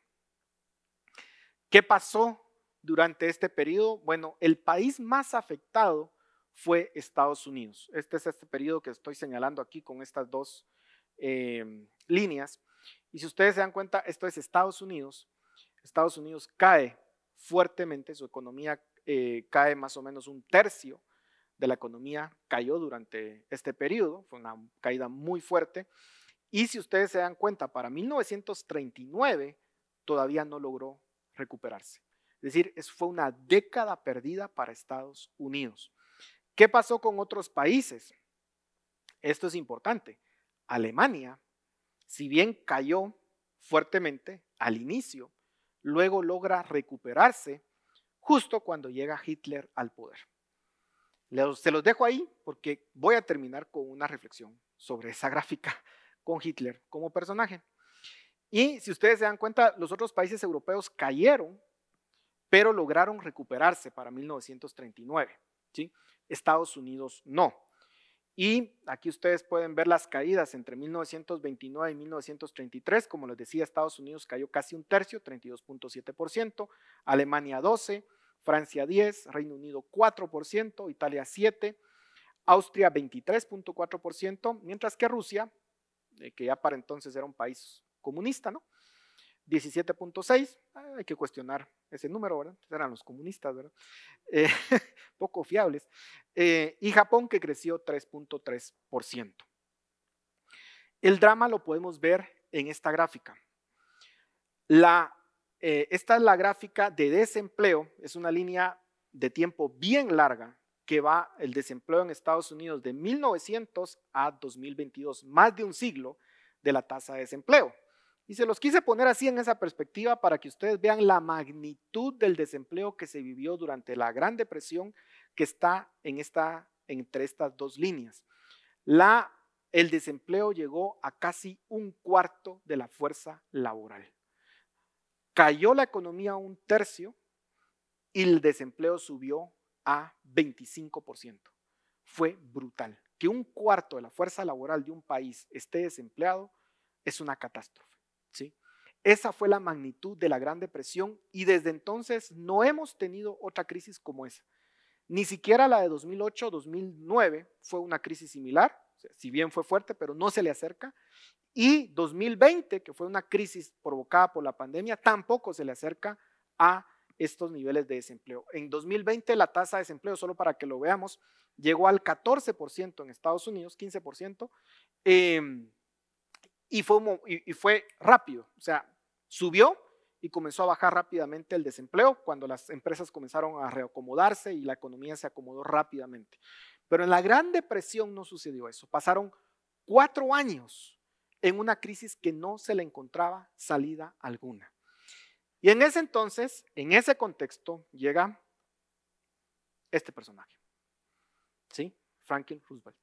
¿Qué pasó durante este periodo? Bueno, el país más afectado fue Estados Unidos. Este es este periodo que estoy señalando aquí con estas dos eh, líneas. Y si ustedes se dan cuenta, esto es Estados Unidos. Estados Unidos cae fuertemente, su economía eh, cae más o menos un tercio de la economía, cayó durante este periodo, fue una caída muy fuerte. Y si ustedes se dan cuenta, para 1939 todavía no logró recuperarse. Es decir, eso fue una década perdida para Estados Unidos. ¿Qué pasó con otros países? Esto es importante. Alemania, si bien cayó fuertemente al inicio, luego logra recuperarse justo cuando llega Hitler al poder. se los dejo ahí porque voy a terminar con una reflexión sobre esa gráfica con Hitler como personaje. Y si ustedes se dan cuenta, los otros países europeos cayeron, pero lograron recuperarse para 1939. ¿sí? Estados Unidos no. Y aquí ustedes pueden ver las caídas entre 1929 y 1933. Como les decía, Estados Unidos cayó casi un tercio, 32.7%, Alemania 12%, Francia 10%, Reino Unido 4%, Italia 7%, Austria 23.4%, mientras que Rusia que ya para entonces era un país comunista, ¿no? 17.6, hay que cuestionar ese número, Eran los comunistas, ¿verdad? Eh, poco fiables. Eh, y Japón que creció 3.3%. El drama lo podemos ver en esta gráfica. Eh, esta es la gráfica de desempleo, es una línea de tiempo bien larga, que va el desempleo en Estados Unidos de 1900 a 2022, más de un siglo de la tasa de desempleo. Y se los quise poner así en esa perspectiva para que ustedes vean la magnitud del desempleo que se vivió durante la Gran Depresión que está en esta, entre estas dos líneas. La, el desempleo llegó a casi un cuarto de la fuerza laboral. Cayó la economía un tercio y el desempleo subió a 25%. Fue brutal. Que un cuarto de la fuerza laboral de un país esté desempleado es una catástrofe. ¿sí? Esa fue la magnitud de la Gran Depresión y desde entonces no hemos tenido otra crisis como esa. Ni siquiera la de 2008-2009 fue una crisis similar, si bien fue fuerte, pero no se le acerca. Y 2020, que fue una crisis provocada por la pandemia, tampoco se le acerca a estos niveles de desempleo. En 2020 la tasa de desempleo, solo para que lo veamos, llegó al 14% en Estados Unidos, 15%, em, y, fue, y fue rápido, o sea, subió y comenzó a bajar rápidamente el desempleo cuando las empresas comenzaron a reacomodarse y la economía se acomodó rápidamente. Pero en la Gran Depresión no sucedió eso. Pasaron cuatro años en una crisis que no se le encontraba salida alguna. Y en ese entonces, en ese contexto, llega este personaje, ¿sí? Franklin Roosevelt.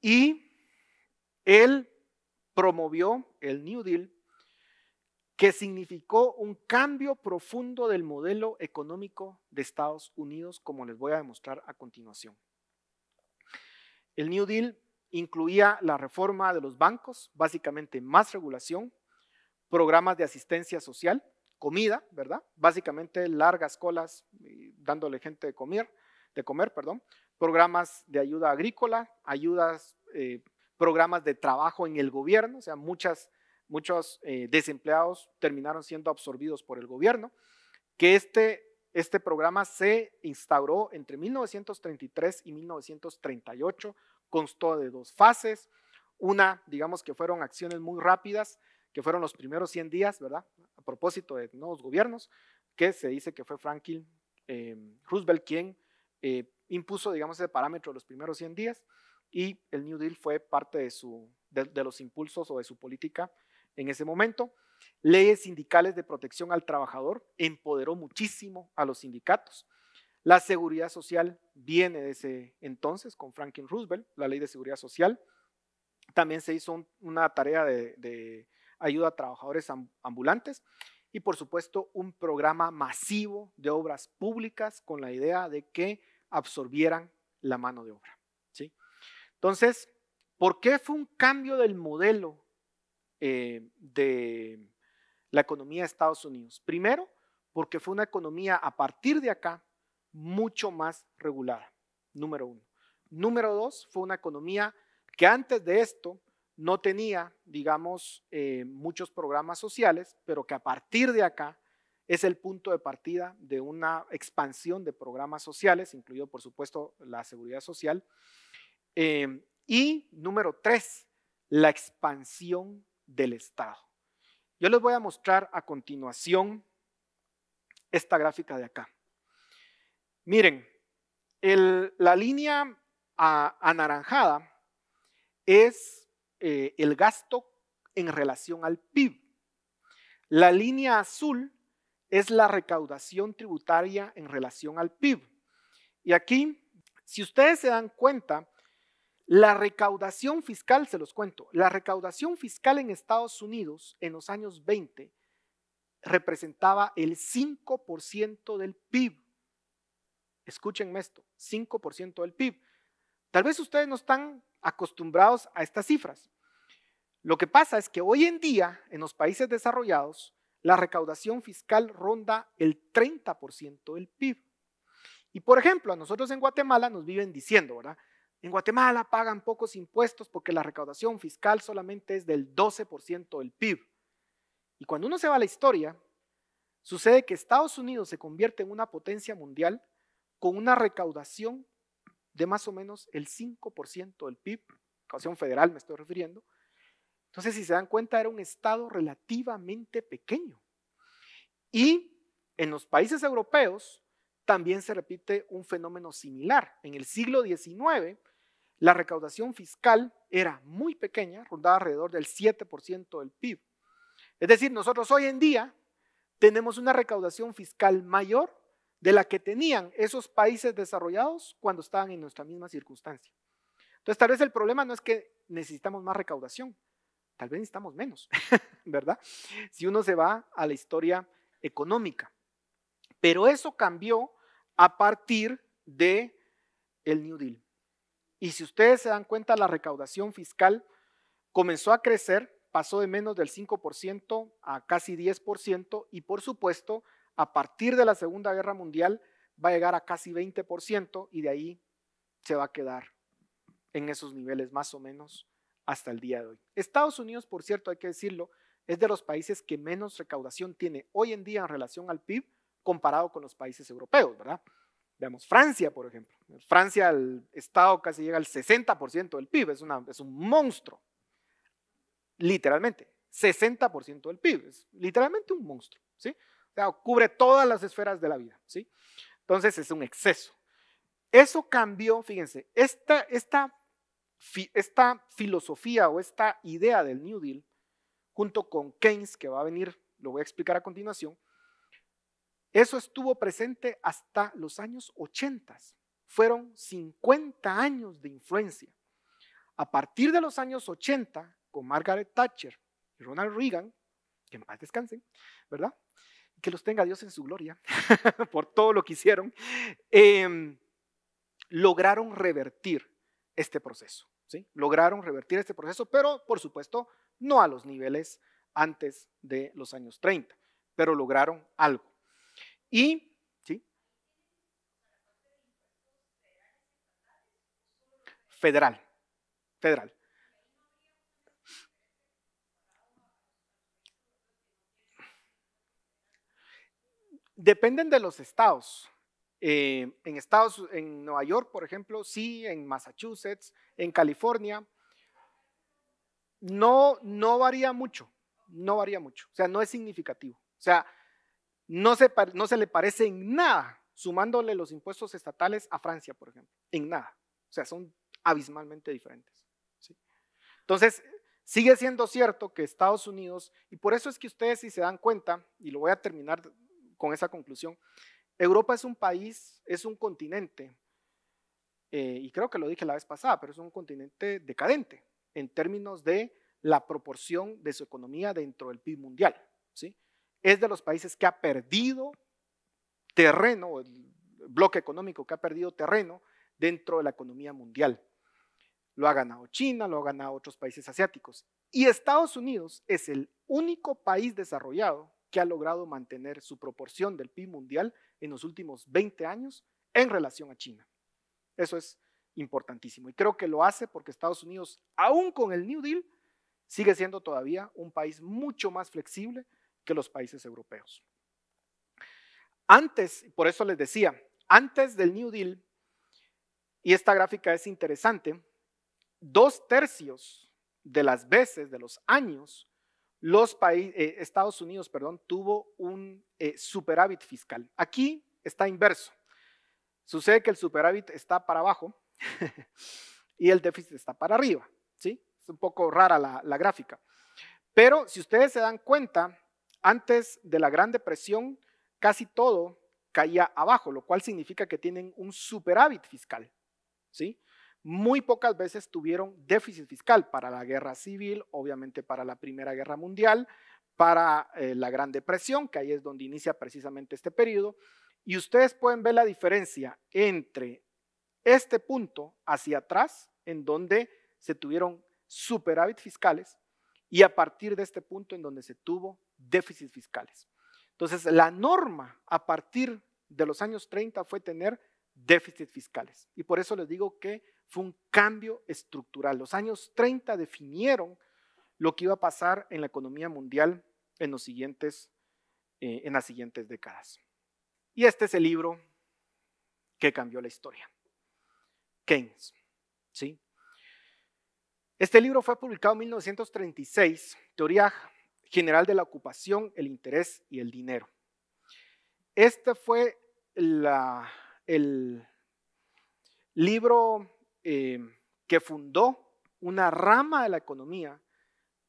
Y él promovió el New Deal, que significó un cambio profundo del modelo económico de Estados Unidos, como les voy a demostrar a continuación. El New Deal incluía la reforma de los bancos, básicamente más regulación, programas de asistencia social, comida, ¿verdad? Básicamente largas colas eh, dándole gente de comer, de comer, perdón, programas de ayuda agrícola, ayudas, eh, programas de trabajo en el gobierno, o sea, muchas, muchos eh, desempleados terminaron siendo absorbidos por el gobierno, que este, este programa se instauró entre 1933 y 1938, constó de dos fases, una, digamos que fueron acciones muy rápidas, que fueron los primeros 100 días, ¿verdad? propósito de nuevos gobiernos, que se dice que fue Franklin eh, Roosevelt quien eh, impuso, digamos, ese parámetro de los primeros 100 días y el New Deal fue parte de, su, de, los impulsos o de su política en ese momento. Leyes sindicales de protección al trabajador empoderó muchísimo a los sindicatos. La seguridad social viene de ese entonces con Franklin Roosevelt, la ley de seguridad social. También se hizo una tarea de, ayuda a trabajadores ambulantes y por supuesto un programa masivo de obras públicas con la idea de que absorbieran la mano de obra. ¿sí? Entonces, ¿por qué fue un cambio del modelo eh, de la economía de Estados Unidos? Primero, porque fue una economía a partir de acá mucho más regulada, número uno. Número dos, fue una economía que antes de esto no tenía, digamos, eh, muchos programas sociales, pero que a partir de acá es el punto de partida de una expansión de programas sociales, incluido por supuesto la seguridad social. Eh, y número tres, la expansión del Estado. Yo les voy a mostrar a continuación esta gráfica de acá. Miren, la línea anaranjada es eh, el gasto en relación al PIB. La línea azul es la recaudación tributaria en relación al PIB. Y aquí, si ustedes se dan cuenta, la recaudación fiscal, se los cuento, la recaudación fiscal en Estados Unidos en los años 20 representaba el 5% del PIB. Escúchenme esto, 5% del PIB. Tal vez ustedes no están acostumbrados a estas cifras. Lo que pasa es que hoy en día, en los países desarrollados, la recaudación fiscal ronda el 30% del PIB. Y por ejemplo, a nosotros en Guatemala nos viven diciendo, ¿verdad? En Guatemala pagan pocos impuestos porque la recaudación fiscal solamente es del 12% del PIB. Y cuando uno se va a la historia, sucede que Estados Unidos se convierte en una potencia mundial con una recaudación de más o menos el 5% del PIB, caución federal me estoy refiriendo. Entonces, si se dan cuenta, era un Estado relativamente pequeño. Y en los países europeos también se repite un fenómeno similar. En el siglo XIX, la recaudación fiscal era muy pequeña, rondaba alrededor del 7% del PIB. Es decir, nosotros hoy en día tenemos una recaudación fiscal mayor de la que tenían esos países desarrollados cuando estaban en nuestra misma circunstancia. Entonces, tal vez el problema no es que necesitamos más recaudación, tal vez necesitamos menos, ¿verdad? Si uno se va a la historia económica. Pero eso cambió a partir de el New Deal. Y si ustedes se dan cuenta, la recaudación fiscal comenzó a crecer, pasó de menos del 5% a casi 10% y por supuesto a partir de la Segunda Guerra Mundial va a llegar a casi 20% y de ahí se va a quedar en esos niveles más o menos hasta el día de hoy. Estados Unidos, por cierto, hay que decirlo, es de los países que menos recaudación tiene hoy en día en relación al PIB comparado con los países europeos, ¿verdad? Veamos Francia, por ejemplo. Francia, el Estado casi llega al 60% del PIB, es, una, es un monstruo, literalmente, 60% del PIB, es literalmente un monstruo, ¿sí? cubre todas las esferas de la vida, ¿sí? Entonces es un exceso. Eso cambió, fíjense, esta, esta, esta filosofía o esta idea del New Deal, junto con Keynes, que va a venir, lo voy a explicar a continuación, eso estuvo presente hasta los años 80. Fueron 50 años de influencia. A partir de los años 80, con Margaret Thatcher y Ronald Reagan, que en paz descansen, ¿verdad? que los tenga Dios en su gloria por todo lo que hicieron, em, lograron revertir este proceso. Lograron revertir este proceso, pero por supuesto no a los niveles antes de los años 30, pero lograron algo. Y, ¿sí? Federal, federal. Dependen de los estados. Eh, en Estados, en Nueva York, por ejemplo, sí, en Massachusetts, en California, no, no varía mucho, no varía mucho, o sea, no es significativo, o sea, no se, no se le parece en nada, sumándole los impuestos estatales a Francia, por ejemplo, en nada, o sea, son abismalmente diferentes. Entonces, sigue siendo cierto que Estados Unidos, y por eso es que ustedes si se dan cuenta, y lo voy a terminar con esa conclusión. Europa es un país, es un continente, eh, y creo que lo dije la vez pasada, pero es un continente decadente en términos de la proporción de su economía dentro del PIB mundial. ¿sí? Es de los países que ha perdido terreno, el bloque económico que ha perdido terreno dentro de la economía mundial. Lo ha ganado China, lo ha ganado otros países asiáticos. Y Estados Unidos es el único país desarrollado que ha logrado mantener su proporción del PIB mundial en los últimos 20 años en relación a China. Eso es importantísimo. Y creo que lo hace porque Estados Unidos, aún con el New Deal, sigue siendo todavía un país mucho más flexible que los países europeos. Antes, por eso les decía, antes del New Deal, y esta gráfica es interesante, dos tercios de las veces, de los años, los países, eh, Estados Unidos perdón, tuvo un eh, superávit fiscal. Aquí está inverso. Sucede que el superávit está para abajo y el déficit está para arriba. ¿sí? Es un poco rara la, la gráfica. Pero si ustedes se dan cuenta, antes de la Gran Depresión, casi todo caía abajo, lo cual significa que tienen un superávit fiscal. ¿sí? muy pocas veces tuvieron déficit fiscal para la guerra civil, obviamente para la Primera Guerra Mundial, para eh, la Gran Depresión, que ahí es donde inicia precisamente este periodo. Y ustedes pueden ver la diferencia entre este punto hacia atrás, en donde se tuvieron superávit fiscales, y a partir de este punto en donde se tuvo déficit fiscales. Entonces, la norma a partir de los años 30 fue tener déficit fiscales. Y por eso les digo que fue un cambio estructural. Los años 30 definieron lo que iba a pasar en la economía mundial en, los siguientes, eh, en las siguientes décadas. Y este es el libro que cambió la historia. Keynes. ¿sí? Este libro fue publicado en 1936, Teoría General de la Ocupación, el Interés y el Dinero. Este fue el libro eh, que fundó una rama de la economía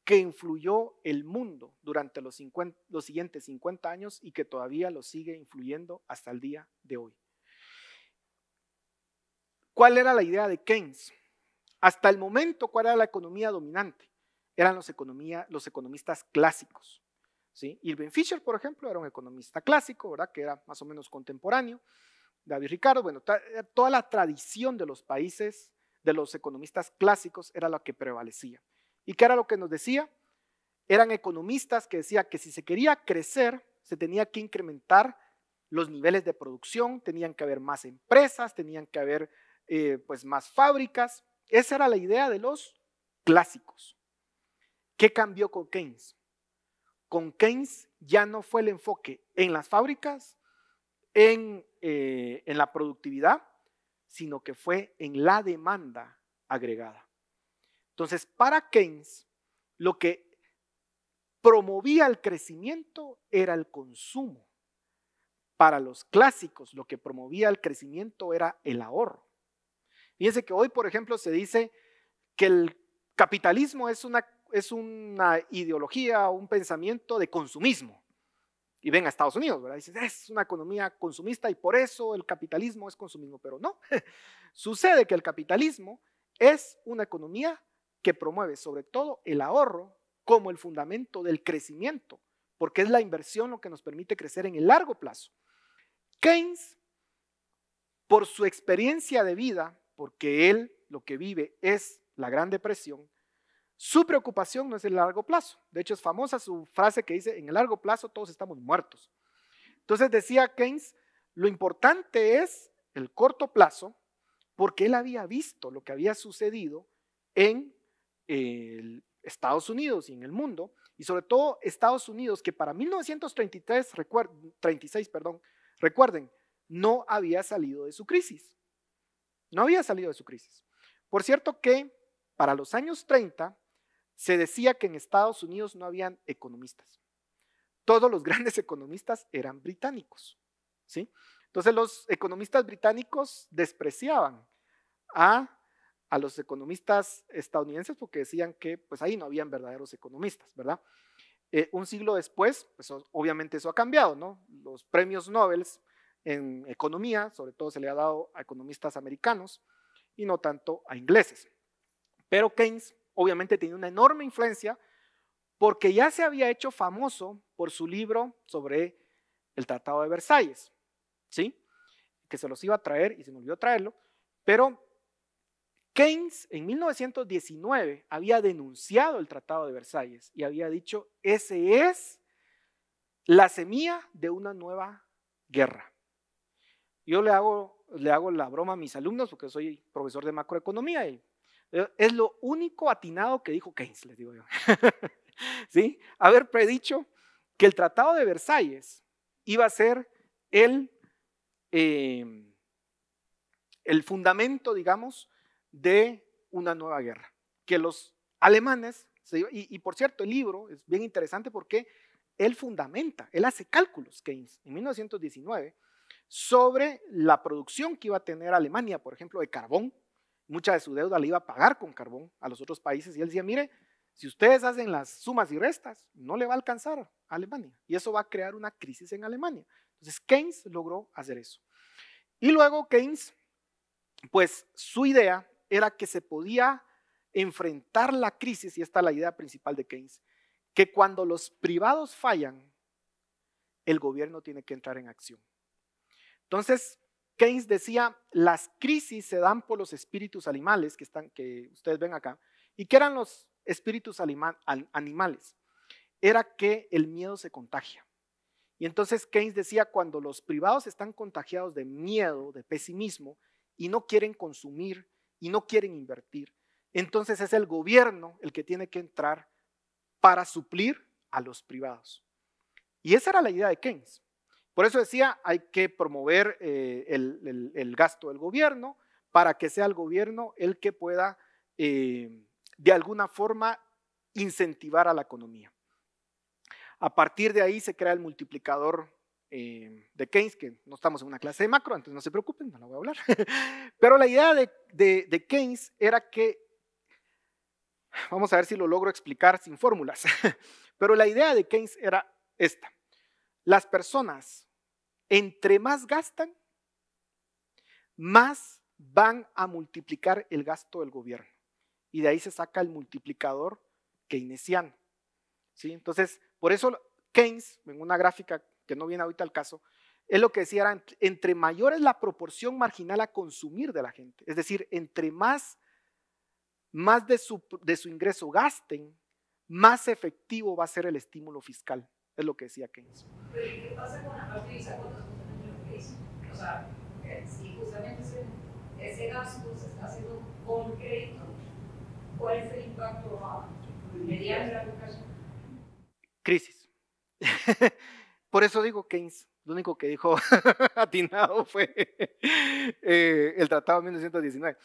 que influyó el mundo durante los, siguientes 50 años y que todavía lo sigue influyendo hasta el día de hoy. ¿Cuál era la idea de Keynes? Hasta el momento, ¿cuál era la economía dominante? Eran los, los economistas clásicos. Irving Fisher, por ejemplo, era un economista clásico, ¿verdad? que era más o menos contemporáneo. David Ricardo, bueno, eh, toda la tradición de los países, de los economistas clásicos, era la que prevalecía. ¿Y qué era lo que nos decía? Eran economistas que decían que si se quería crecer, se tenía que incrementar los niveles de producción, tenían que haber más empresas, tenían que haber eh, pues más fábricas. Esa era la idea de los clásicos. ¿Qué cambió con Keynes? Con Keynes ya no fue el enfoque en las fábricas, eh, en, la productividad, sino que fue en la demanda agregada. Entonces, para Keynes, lo que promovía el crecimiento era el consumo. Para los clásicos, lo que promovía el crecimiento era el ahorro. Fíjense que hoy, por ejemplo, se dice que el capitalismo es una, es una ideología, un pensamiento de consumismo y ven a Estados Unidos, ¿verdad? Dices es una economía consumista y por eso el capitalismo es consumismo, pero no. Sucede que el capitalismo es una economía que promueve sobre todo el ahorro como el fundamento del crecimiento, porque es la inversión lo que nos permite crecer en el largo plazo. Keynes, por su experiencia de vida, porque él lo que vive es la Gran Depresión, su preocupación no es el largo plazo. De hecho, es famosa su frase que dice, en el largo plazo todos estamos muertos. Entonces decía Keynes, lo importante es el corto plazo, porque él había visto lo que había sucedido en Estados Unidos y en el mundo, y sobre todo Estados Unidos, que para 1933, recuerden, no había salido de su crisis. No había salido de su crisis. Por cierto que para los años 30, se decía que en Estados Unidos no habían economistas. Todos los grandes economistas eran británicos, ¿sí? Entonces los economistas británicos despreciaban a, los economistas estadounidenses porque decían que pues ahí no habían verdaderos economistas, ¿verdad? Eh, un siglo después, pues, obviamente eso ha cambiado, ¿no? Los premios Nobel en economía, sobre todo se le ha dado a economistas americanos y no tanto a ingleses. Pero Keynes obviamente tenía una enorme influencia porque ya se había hecho famoso por su libro sobre el Tratado de Versalles, ¿sí? Que se los iba a traer y se me olvidó traerlo, pero Keynes en 1919 había denunciado el Tratado de Versalles y había dicho, ese es la semilla de una nueva guerra. Yo le hago, le hago la broma a mis alumnos porque soy profesor de macroeconomía y eh, es lo único atinado que dijo Keynes, les digo yo. ¿Sí? Haber predicho que el Tratado de Versalles iba a ser el, em, el fundamento, digamos, de una nueva guerra. Que los alemanes, y, y por cierto, el libro es bien interesante porque él fundamenta, él hace cálculos, Keynes, en 1919, sobre la producción que iba a tener Alemania, por ejemplo, de carbón mucha de su deuda le iba a pagar con carbón a los otros países y él decía, mire, si ustedes hacen las sumas y restas, no le va a alcanzar a Alemania y eso va a crear una crisis en Alemania. Entonces Keynes logró hacer eso. Y luego Keynes, pues su idea era que se podía enfrentar la crisis, y esta es la idea principal de Keynes, que cuando los privados fallan, el gobierno tiene que entrar en acción. Entonces, Keynes decía, las crisis se dan por los espíritus animales que, están, que ustedes ven acá. ¿Y qué eran los espíritus animales? Era que el miedo se contagia. Y entonces Keynes decía, cuando los privados están contagiados de miedo, de pesimismo, y no quieren consumir, y no quieren invertir, entonces es el gobierno el que tiene que entrar para suplir a los privados. Y esa era la idea de Keynes. Por eso decía, hay que promover eh, el, gasto del gobierno para que sea el gobierno el que pueda eh, de alguna forma incentivar a la economía. A partir de ahí se crea el multiplicador eh, de Keynes, que no estamos en una clase de macro, entonces no se preocupen, no lo voy a hablar. Pero la idea de, de Keynes era que, vamos a ver si lo logro explicar sin fórmulas, pero la idea de Keynes era esta. Las personas entre más gastan, más van a multiplicar el gasto del gobierno. Y de ahí se saca el multiplicador keynesiano. ¿sí? Entonces, por eso Keynes, en una gráfica que no viene ahorita al caso, es lo que decía, entre mayor es la proporción marginal a consumir de la gente. Es decir, entre más, más de, su, de su ingreso gasten, más efectivo va a ser el estímulo fiscal. Es lo que decía Keynes. Pero ¿y qué pasa con la parte de O sea, eh, si justamente ese, ese gasto se está haciendo con crédito, ¿cuál es el impacto a la educación? Crisis. Por eso digo Keynes. Lo único que dijo atinado fue eh, el Tratado de 1919.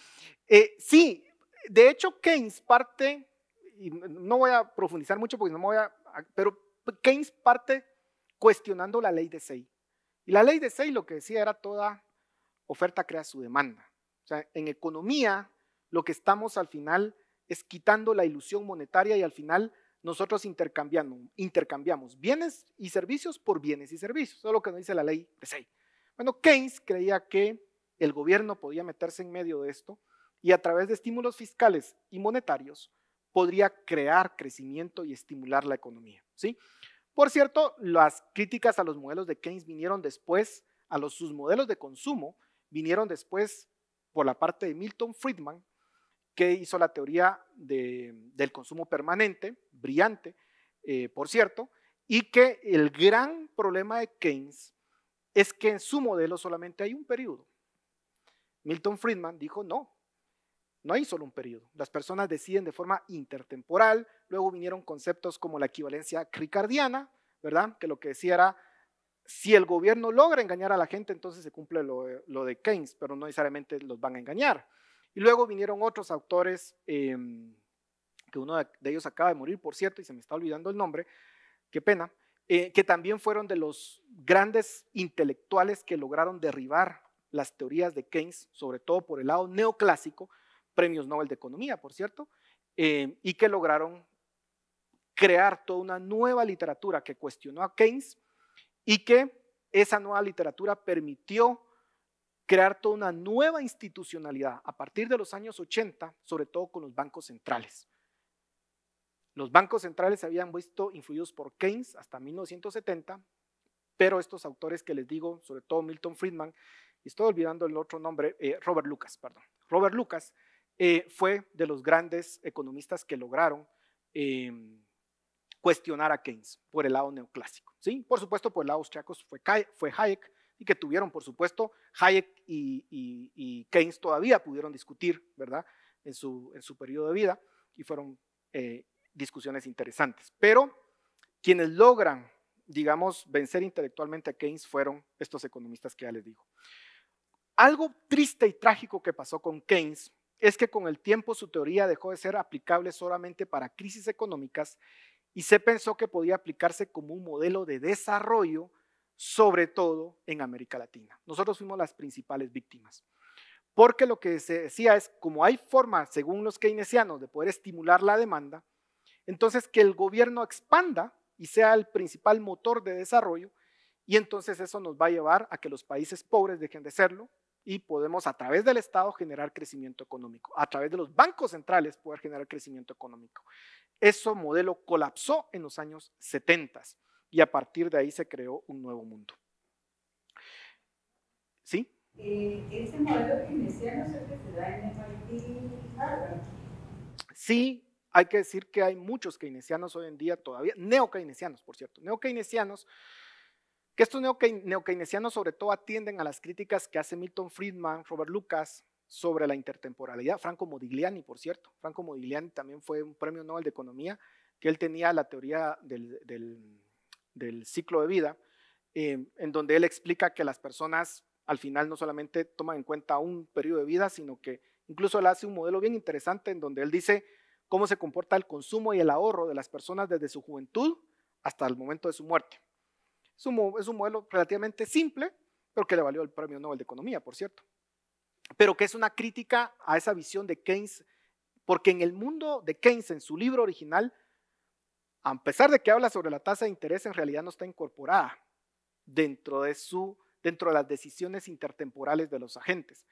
Eh, sí, de hecho Keynes parte, y no voy a profundizar mucho porque no me voy a, pero Keynes parte cuestionando la ley de Say. Y la ley de Say lo que decía era toda oferta crea su demanda. O sea, en economía lo que estamos al final es quitando la ilusión monetaria y al final nosotros intercambiamos bienes y servicios por bienes y servicios. Eso es lo que nos dice la ley de Say. Bueno, Keynes creía que el gobierno podía meterse en medio de esto y a través de estímulos fiscales y monetarios podría crear crecimiento y estimular la economía. ¿sí? Por cierto, las críticas a los modelos de Keynes vinieron después, a los, sus modelos de consumo vinieron después por la parte de Milton Friedman, que hizo la teoría del consumo permanente, brillante, eh, por cierto, y que el gran problema de Keynes es que en su modelo solamente hay un periodo. Milton Friedman dijo, no, no hay solo un periodo. Las personas deciden de forma intertemporal. Luego vinieron conceptos como la equivalencia ricardiana, ¿verdad? Que lo que decía era, si el gobierno logra engañar a la gente, entonces se cumple lo, eh, de Keynes, pero no necesariamente los van a engañar. Y luego vinieron otros autores, em, que uno de ellos acaba de morir, por cierto, y se me está olvidando el nombre, qué pena, eh, que también fueron de los grandes intelectuales que lograron derribar las teorías de Keynes, sobre todo por el lado neoclásico, premios Nobel de Economía, por cierto, eh, y que lograron crear toda una nueva literatura que cuestionó a Keynes y que esa nueva literatura permitió crear toda una nueva institucionalidad a partir de los años 80, sobre todo con los bancos centrales. Los bancos centrales se habían visto influidos por Keynes hasta 1970, pero estos autores que les digo, sobre todo Milton Friedman, y estoy olvidando el otro nombre, eh, Robert Lucas, perdón. Robert Lucas eh, fue de los grandes economistas que lograron em, cuestionar a Keynes por el lado neoclásico. ¿sí? Por supuesto, por el lado austriaco fue, fue Hayek, y que tuvieron, por supuesto, Hayek y, Keynes todavía pudieron discutir, ¿verdad?, en su, en su periodo de vida, y fueron eh, discusiones interesantes. Pero quienes logran, digamos, vencer intelectualmente a Keynes fueron estos economistas que ya les digo. Algo triste y trágico que pasó con Keynes es que con el tiempo su teoría dejó de ser aplicable solamente para crisis económicas y se pensó que podía aplicarse como un modelo de desarrollo, sobre todo en América Latina. Nosotros fuimos las principales víctimas. Porque lo que se decía es, como hay forma, según los keynesianos, de poder estimular la demanda, entonces que el gobierno expanda y sea el principal motor de desarrollo, y entonces eso nos va a llevar a que los países pobres dejen de serlo y podemos a través del Estado generar crecimiento económico, a través de los bancos centrales poder generar crecimiento económico. Ese modelo colapsó en los años 70 y a partir de ahí se creó un nuevo mundo. ¿Sí? Eh, ¿Ese modelo keynesiano da en el Sí, hay que decir que hay muchos keynesianos hoy en día todavía, neokeynesianos, por cierto, neokeynesianos que estos neokeynesianos sobre todo atienden a las críticas que hace Milton Friedman, Robert Lucas, sobre la intertemporalidad. Franco Modigliani, por cierto. Franco Modigliani también fue un premio Nobel de Economía, que él tenía la teoría del, ciclo de vida, eh, en donde él explica que las personas al final no solamente toman en cuenta un periodo de vida, sino que incluso él hace un modelo bien interesante en donde él dice cómo se comporta el consumo y el ahorro de las personas desde su juventud hasta el momento de su muerte. Es un, modelo relativamente simple, pero que le valió el Premio Nobel de Economía, por cierto. Pero que es una crítica a esa visión de Keynes, porque en el mundo de Keynes, en su libro original, a pesar de que habla sobre la tasa de interés, en realidad no está incorporada dentro de, su, dentro de las decisiones intertemporales de los agentes.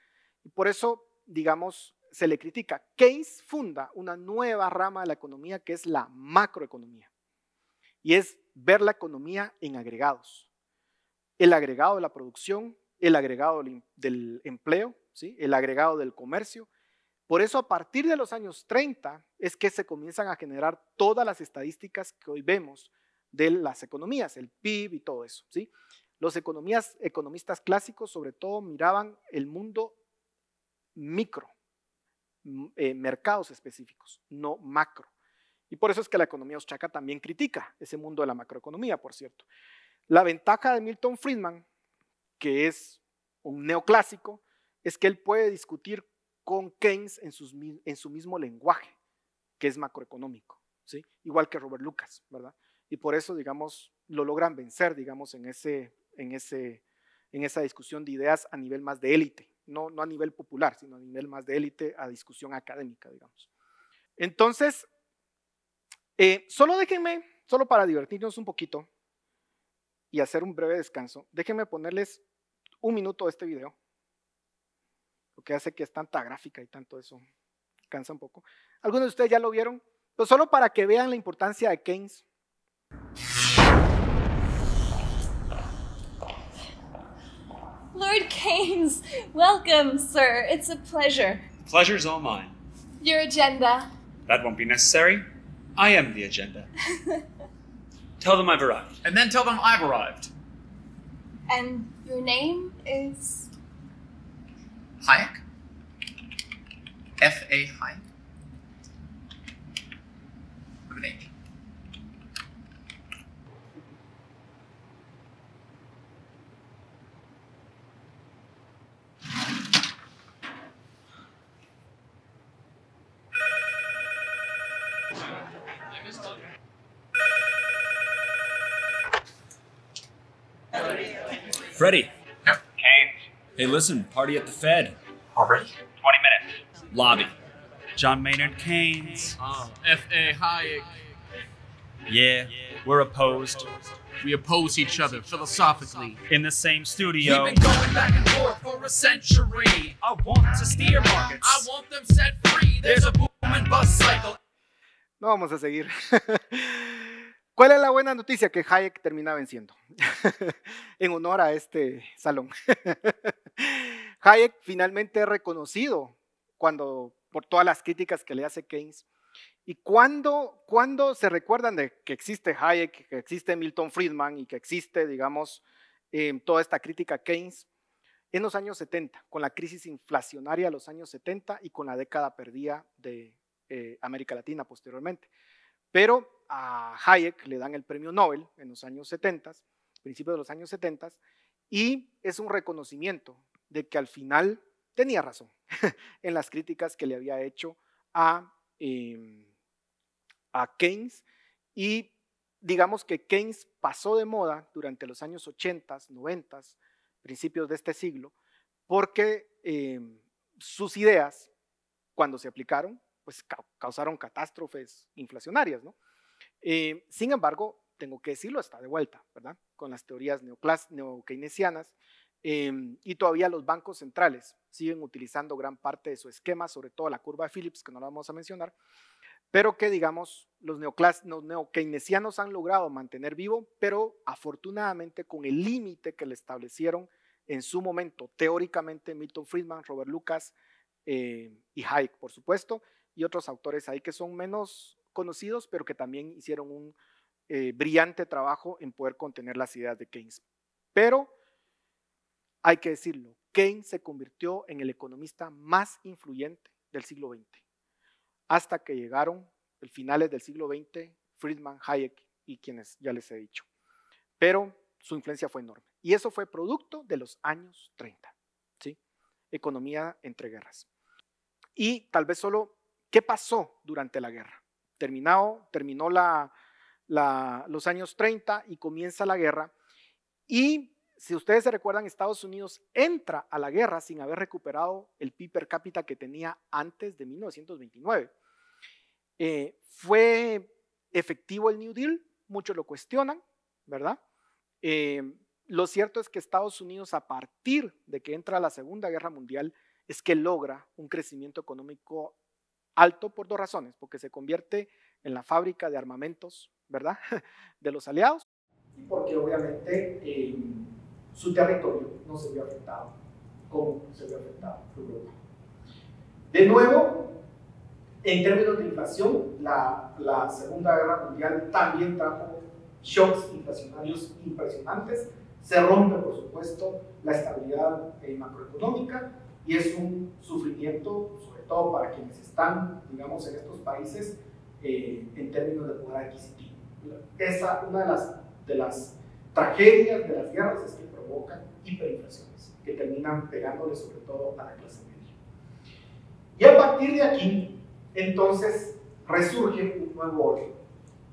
Y por eso, digamos, se le critica. Keynes funda una nueva rama de la economía que es la macroeconomía y es ver la economía en agregados. El agregado de la producción, el agregado del em-, empleo, el agregado del comercio. Por eso a partir de los años 30 es que se comienzan a generar todas las estadísticas que hoy vemos de las economías, el PIB y todo eso. ¿sí? Los economistas clásicos sobre todo miraban el mundo micro, eh, mercados específicos, no macro. Y por eso es que la economía austriaca también critica ese mundo de la macroeconomía, por cierto. La ventaja de Milton Friedman, que es un neoclásico, es que él puede discutir con Keynes en, en su mismo lenguaje, que es macroeconómico, ¿sí? igual que Robert Lucas, ¿verdad? Y por eso, digamos, lo logran vencer, digamos, en, ese, en, ese, en esa discusión de ideas a nivel más de élite, no, no a nivel popular, sino a nivel más de élite, a discusión académica, digamos. Entonces, eh, solo déjenme, solo para divertirnos un poquito y hacer un breve descanso, déjenme ponerles un minuto de este video, lo que hace que es tanta gráfica y tanto eso cansa un poco. Algunos de ustedes ya lo vieron, pero solo para que vean la importancia de Keynes. Lord Keynes, welcome, sir. It's a pleasure. The pleasure's all mine. Your agenda. That won't be necessary. I am the agenda. tell them I've arrived. And then tell them I've arrived. And your name is? Hayek. F.A. Hayek. Freddie. Yep. Keynes. Hey, listen, party at the Fed. Already? 20 minutes. Lobby. John Maynard Keynes. Oh, F.A. Hayek. Yeah, we're opposed. We oppose each other philosophically in the same studio. We've been going back and forth for a century. I want to steer markets. I want them set free. There's a boom and bust cycle. No vamos a seguir. ¿Cuál es la buena noticia? Que Hayek termina venciendo en honor a este salón. Hayek finalmente es reconocido cuando, por todas las críticas que le hace Keynes. Y cuándo cuando se recuerdan de que existe Hayek, que existe Milton Friedman y que existe, digamos, em, toda esta crítica a Keynes, en los años 70, con la crisis inflacionaria de los años 70 y con la década perdida de eh, América Latina posteriormente. Pero a Hayek le dan el premio Nobel en los años 70, principios de los años 70, y es un reconocimiento de que al final tenía razón en las críticas que le había hecho em, a, Keynes y digamos que Keynes pasó de moda durante los años 80, 90, principios de este siglo, porque em, sus ideas, cuando se aplicaron, pues causaron catástrofes inflacionarias, ¿no? Eh, sin embargo, tengo que decirlo, está de vuelta, ¿verdad? Con las teorías neokeynesianas eh, y todavía los bancos centrales siguen utilizando gran parte de su esquema, sobre todo la curva de Phillips, que no la vamos a mencionar, pero que, digamos, los, los neokeynesianos han logrado mantener vivo, pero afortunadamente con el límite que le establecieron en su momento, teóricamente, Milton Friedman, Robert Lucas eh, y Hayek, por supuesto, y otros autores ahí que son menos conocidos, pero que también hicieron un eh, brillante trabajo en poder contener las ideas de Keynes. Pero hay que decirlo, Keynes se convirtió en el economista más influyente del siglo XX, hasta que llegaron el finales del siglo XX Friedman, Hayek y quienes ya les he dicho. Pero su influencia fue enorme. Y eso fue producto de los años 30, ¿sí? Economía entre guerras. Y tal vez solo ¿Qué pasó durante la guerra? Terminado, terminó la, los años 30 y comienza la guerra. Y si ustedes se recuerdan, Estados Unidos entra a la guerra sin haber recuperado el PIB per cápita que tenía antes de 1929. Eh, ¿Fue efectivo el New Deal? Muchos lo cuestionan, ¿verdad? Eh, lo cierto es que Estados Unidos, a partir de que entra la Segunda Guerra Mundial, es que logra un crecimiento económico Alto por dos razones, porque se convierte en la fábrica de armamentos, ¿verdad?, de los aliados. Y porque obviamente em, su territorio no se vio afectado como se vio afectado De nuevo, en términos de inflación, la, Segunda Guerra Mundial también trajo shocks inflacionarios impresionantes. Se rompe, por supuesto, la estabilidad eh, macroeconómica y es un sufrimiento, sobre todo para quienes están, digamos, en estos países eh, en términos de poder adquisitivo. Esa, una de las, de las tragedias de las guerras es que provocan hiperinflaciones, que terminan pegándole sobre todo a la clase media. Y a partir de aquí, entonces, resurge un nuevo orden.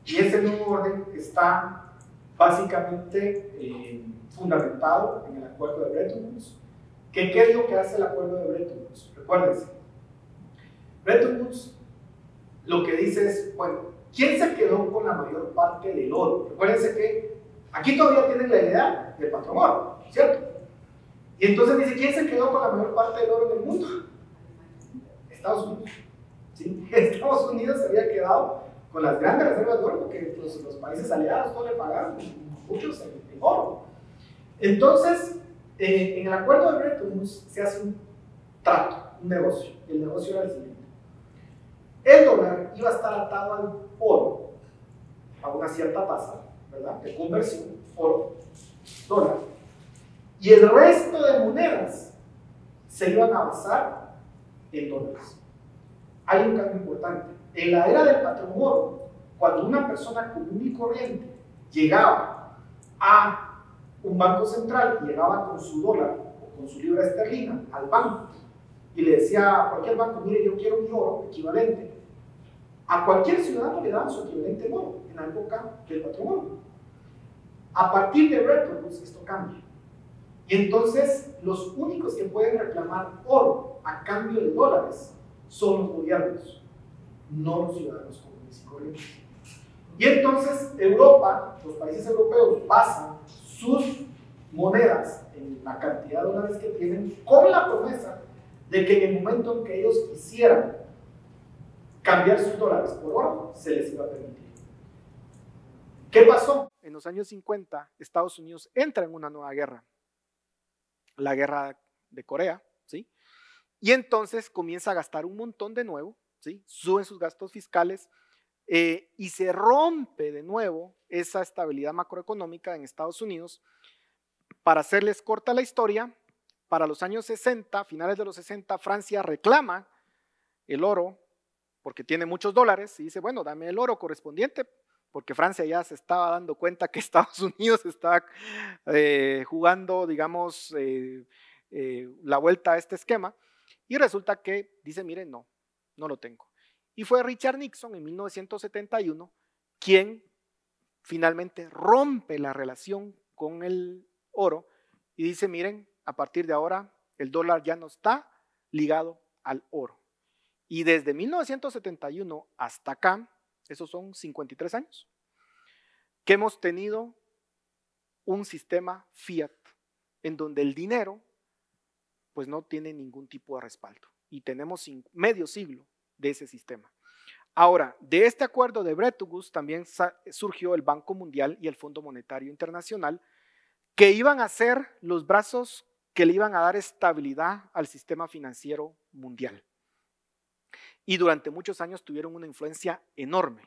Y ese nuevo orden está básicamente eh, fundamentado en el Acuerdo de Bretton Woods. ¿Qué, ¿Qué es lo que hace el Acuerdo de Bretton Woods? Recuérdense, Bretton Woods lo que dice es, bueno, ¿quién se quedó con la mayor parte del oro? Recuérdense que aquí todavía tienen la idea del patrón oro, ¿cierto? Y entonces dice, ¿quién se quedó con la mayor parte del oro del mundo? Estados Unidos. ¿Sí? Estados Unidos se había quedado con las grandes reservas de oro porque los, países aliados no le pagaron muchos en, oro. Entonces, eh, en el acuerdo de Bretton Woods se hace un trato, un negocio. El negocio era el siguiente el dólar iba a estar atado al oro, a una cierta tasa, ¿verdad? De conversión, oro, dólar. Y el resto de monedas se iban a basar en dólares. Hay un cambio importante. En la era del patrón oro, cuando una persona común y corriente llegaba a un banco central, llegaba con su dólar o con su libra esterlina al banco y le decía a cualquier banco, mire, yo quiero mi oro equivalente a cualquier ciudadano le dan su equivalente oro en boca del patrimonio. A partir de retornos, pues, esto cambia. Y entonces los únicos que pueden reclamar oro a cambio de dólares son los gobiernos, no los ciudadanos comunes y corrientes. Y entonces Europa, los países europeos basan sus monedas en la cantidad de dólares que tienen con la promesa de que en el momento en que ellos quisieran cambiar sus dólares por oro se les iba a permitir. ¿Qué pasó? En los años 50, Estados Unidos entra en una nueva guerra, la guerra de Corea, ¿sí? Y entonces comienza a gastar un montón de nuevo, ¿sí? Suben sus gastos fiscales eh, y se rompe de nuevo esa estabilidad macroeconómica en Estados Unidos. Para hacerles corta la historia, para los años 60, finales de los 60, Francia reclama el oro porque tiene muchos dólares y dice, bueno, dame el oro correspondiente, porque Francia ya se estaba dando cuenta que Estados Unidos estaba eh, jugando, digamos, eh, eh, la vuelta a este esquema. Y resulta que dice, miren, no, no lo tengo. Y fue Richard Nixon en 1971 quien finalmente rompe la relación con el oro y dice, miren, a partir de ahora el dólar ya no está ligado al oro. Y desde 1971 hasta acá, esos son 53 años, que hemos tenido un sistema fiat en donde el dinero pues no tiene ningún tipo de respaldo y tenemos medio siglo de ese sistema. Ahora, de este acuerdo de Bretton Woods también surgió el Banco Mundial y el Fondo Monetario Internacional que iban a ser los brazos que le iban a dar estabilidad al sistema financiero mundial y durante muchos años tuvieron una influencia enorme.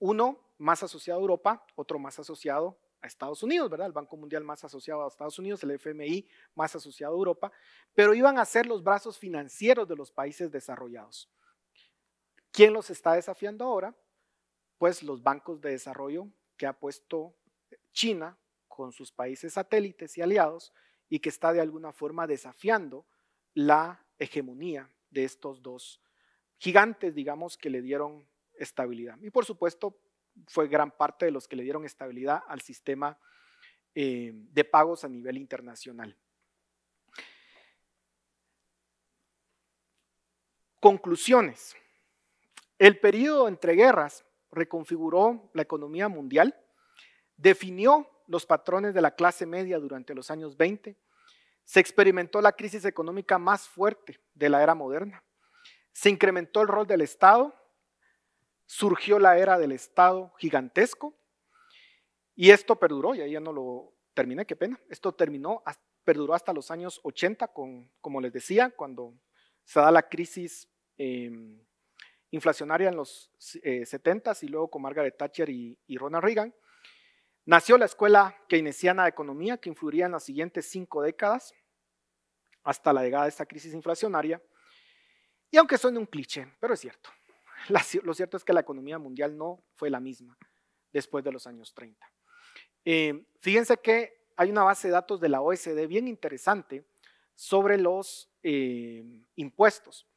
Uno más asociado a Europa, otro más asociado a Estados Unidos, ¿verdad? El Banco Mundial más asociado a Estados Unidos, el FMI más asociado a Europa, pero iban a ser los brazos financieros de los países desarrollados. ¿Quién los está desafiando ahora? Pues los bancos de desarrollo que ha puesto China con sus países satélites y aliados y que está de alguna forma desafiando la hegemonía de estos dos gigantes, digamos, que le dieron estabilidad. Y por supuesto, fue gran parte de los que le dieron estabilidad al sistema eh, de pagos a nivel internacional. Conclusiones. El periodo entre guerras reconfiguró la economía mundial, definió los patrones de la clase media durante los años 20, se experimentó la crisis económica más fuerte de la era moderna, se incrementó el rol del Estado, surgió la era del Estado gigantesco y esto perduró, y ahí ya no lo terminé, qué pena, esto terminó, perduró hasta los años 80, con, como les decía, cuando se da la crisis em, inflacionaria en los 70s eh, y luego con Margaret Thatcher y, Ronald Reagan. Nació la Escuela Keynesiana de Economía, que influiría en las siguientes cinco décadas hasta la llegada de esta crisis inflacionaria. Y aunque suene un cliché, pero es cierto. lo cierto es que la economía mundial no fue la misma después de los años 30. Eh, fíjense que hay una base de datos de la OSD e bien interesante sobre los eh, impuestos.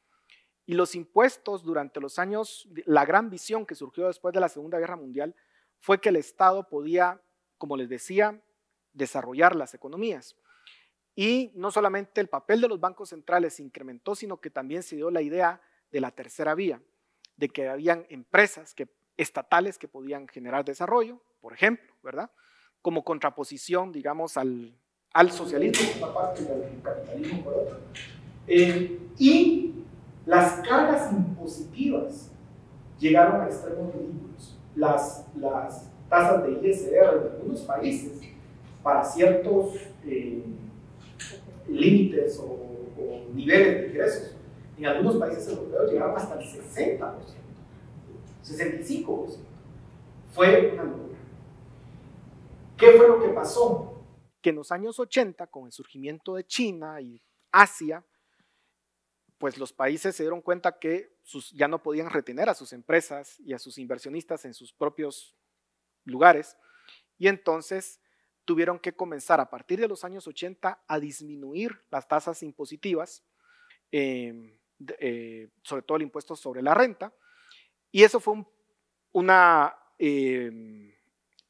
Y los impuestos durante los años, la gran visión que surgió después de la Segunda Guerra Mundial fue que el Estado podía, como les decía, desarrollar las economías. Y no solamente el papel de los bancos centrales se incrementó, sino que también se dio la idea de la tercera vía, de que habían empresas que, estatales que podían generar desarrollo, por ejemplo, ¿verdad? Como contraposición, digamos, al, al socialismo parte y eh, y las cargas impositivas llegaron a extremos ridículos. Las, las tasas de ISR de algunos países para ciertos... Eh, límites o, niveles de ingresos. En algunos países europeos llegaron hasta el 60%, 65%. Fue una locura. ¿Qué fue lo que pasó? Que en los años 80, con el surgimiento de China y Asia, pues los países se dieron cuenta que sus, ya no podían retener a sus empresas y a sus inversionistas en sus propios lugares. Y entonces tuvieron que comenzar a partir de los años 80 a disminuir las tasas impositivas, em, eh, sobre todo el impuesto sobre la renta, y eso fue una em,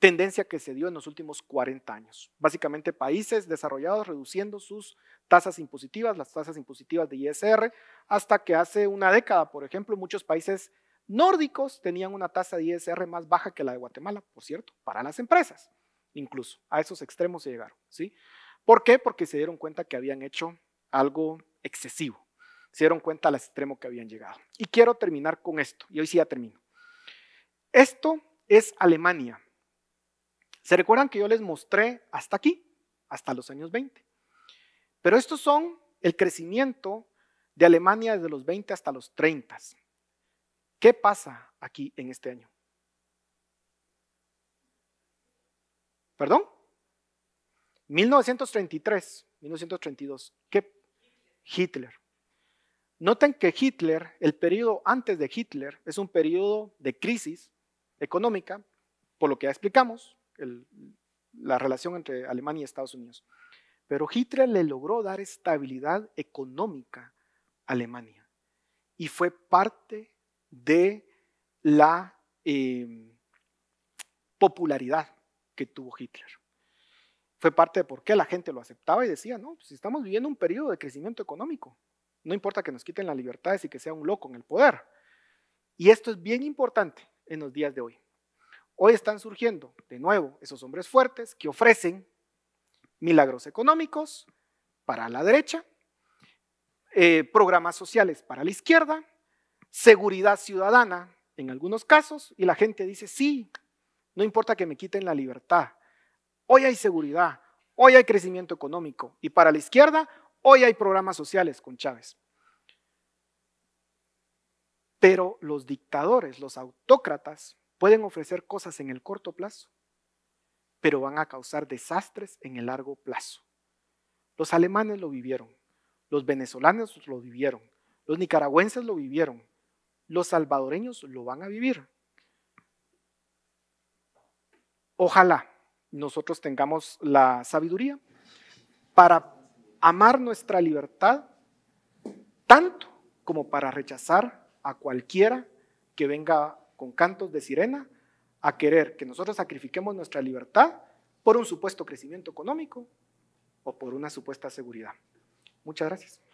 tendencia que se dio en los últimos 40 años. Básicamente países desarrollados reduciendo sus tasas impositivas, las tasas impositivas de ISR, hasta que hace una década, por ejemplo, muchos países nórdicos tenían una tasa de ISR más baja que la de Guatemala, por cierto, para las empresas incluso. A esos extremos se llegaron, ¿sí? ¿Por qué? Porque se dieron cuenta que habían hecho algo excesivo. Se dieron cuenta al extremo que habían llegado. Y quiero terminar con esto, y hoy sí ya termino. Esto es Alemania. ¿Se recuerdan que yo les mostré hasta aquí, hasta los años 20? Pero estos son el crecimiento de Alemania desde los 20 hasta los 30. ¿Qué pasa aquí en este año? ¿Perdón? 1933, 1932. ¿Qué? Hitler. Noten que Hitler, el periodo antes de Hitler, es un periodo de crisis económica, por lo que ya explicamos, la relación entre Alemania y Estados Unidos. Pero Hitler le logró dar estabilidad económica a Alemania y fue parte de la eh, popularidad que tuvo Hitler. Fue parte de por qué la gente lo aceptaba y decía, no, pues estamos viviendo un periodo de crecimiento económico, no importa que nos quiten las libertades y que sea un loco en el poder. Y esto es bien importante en los días de hoy. Hoy están surgiendo de nuevo esos hombres fuertes que ofrecen milagros económicos para la derecha, eh, programas sociales para la izquierda, seguridad ciudadana en algunos casos, y la gente dice, sí, no importa que me quiten la libertad. Hoy hay seguridad, hoy hay crecimiento económico. Y para la izquierda, hoy hay programas sociales con Chávez. Pero los dictadores, los autócratas, pueden ofrecer cosas en el corto plazo, pero van a causar desastres en el largo plazo. Los alemanes lo vivieron, los venezolanos lo vivieron, los nicaragüenses lo vivieron, los salvadoreños lo van a vivir. Ojalá nosotros tengamos la sabiduría para amar nuestra libertad tanto como para rechazar a cualquiera que venga con cantos de sirena a querer que nosotros sacrifiquemos nuestra libertad por un supuesto crecimiento económico o por una supuesta seguridad. Muchas gracias.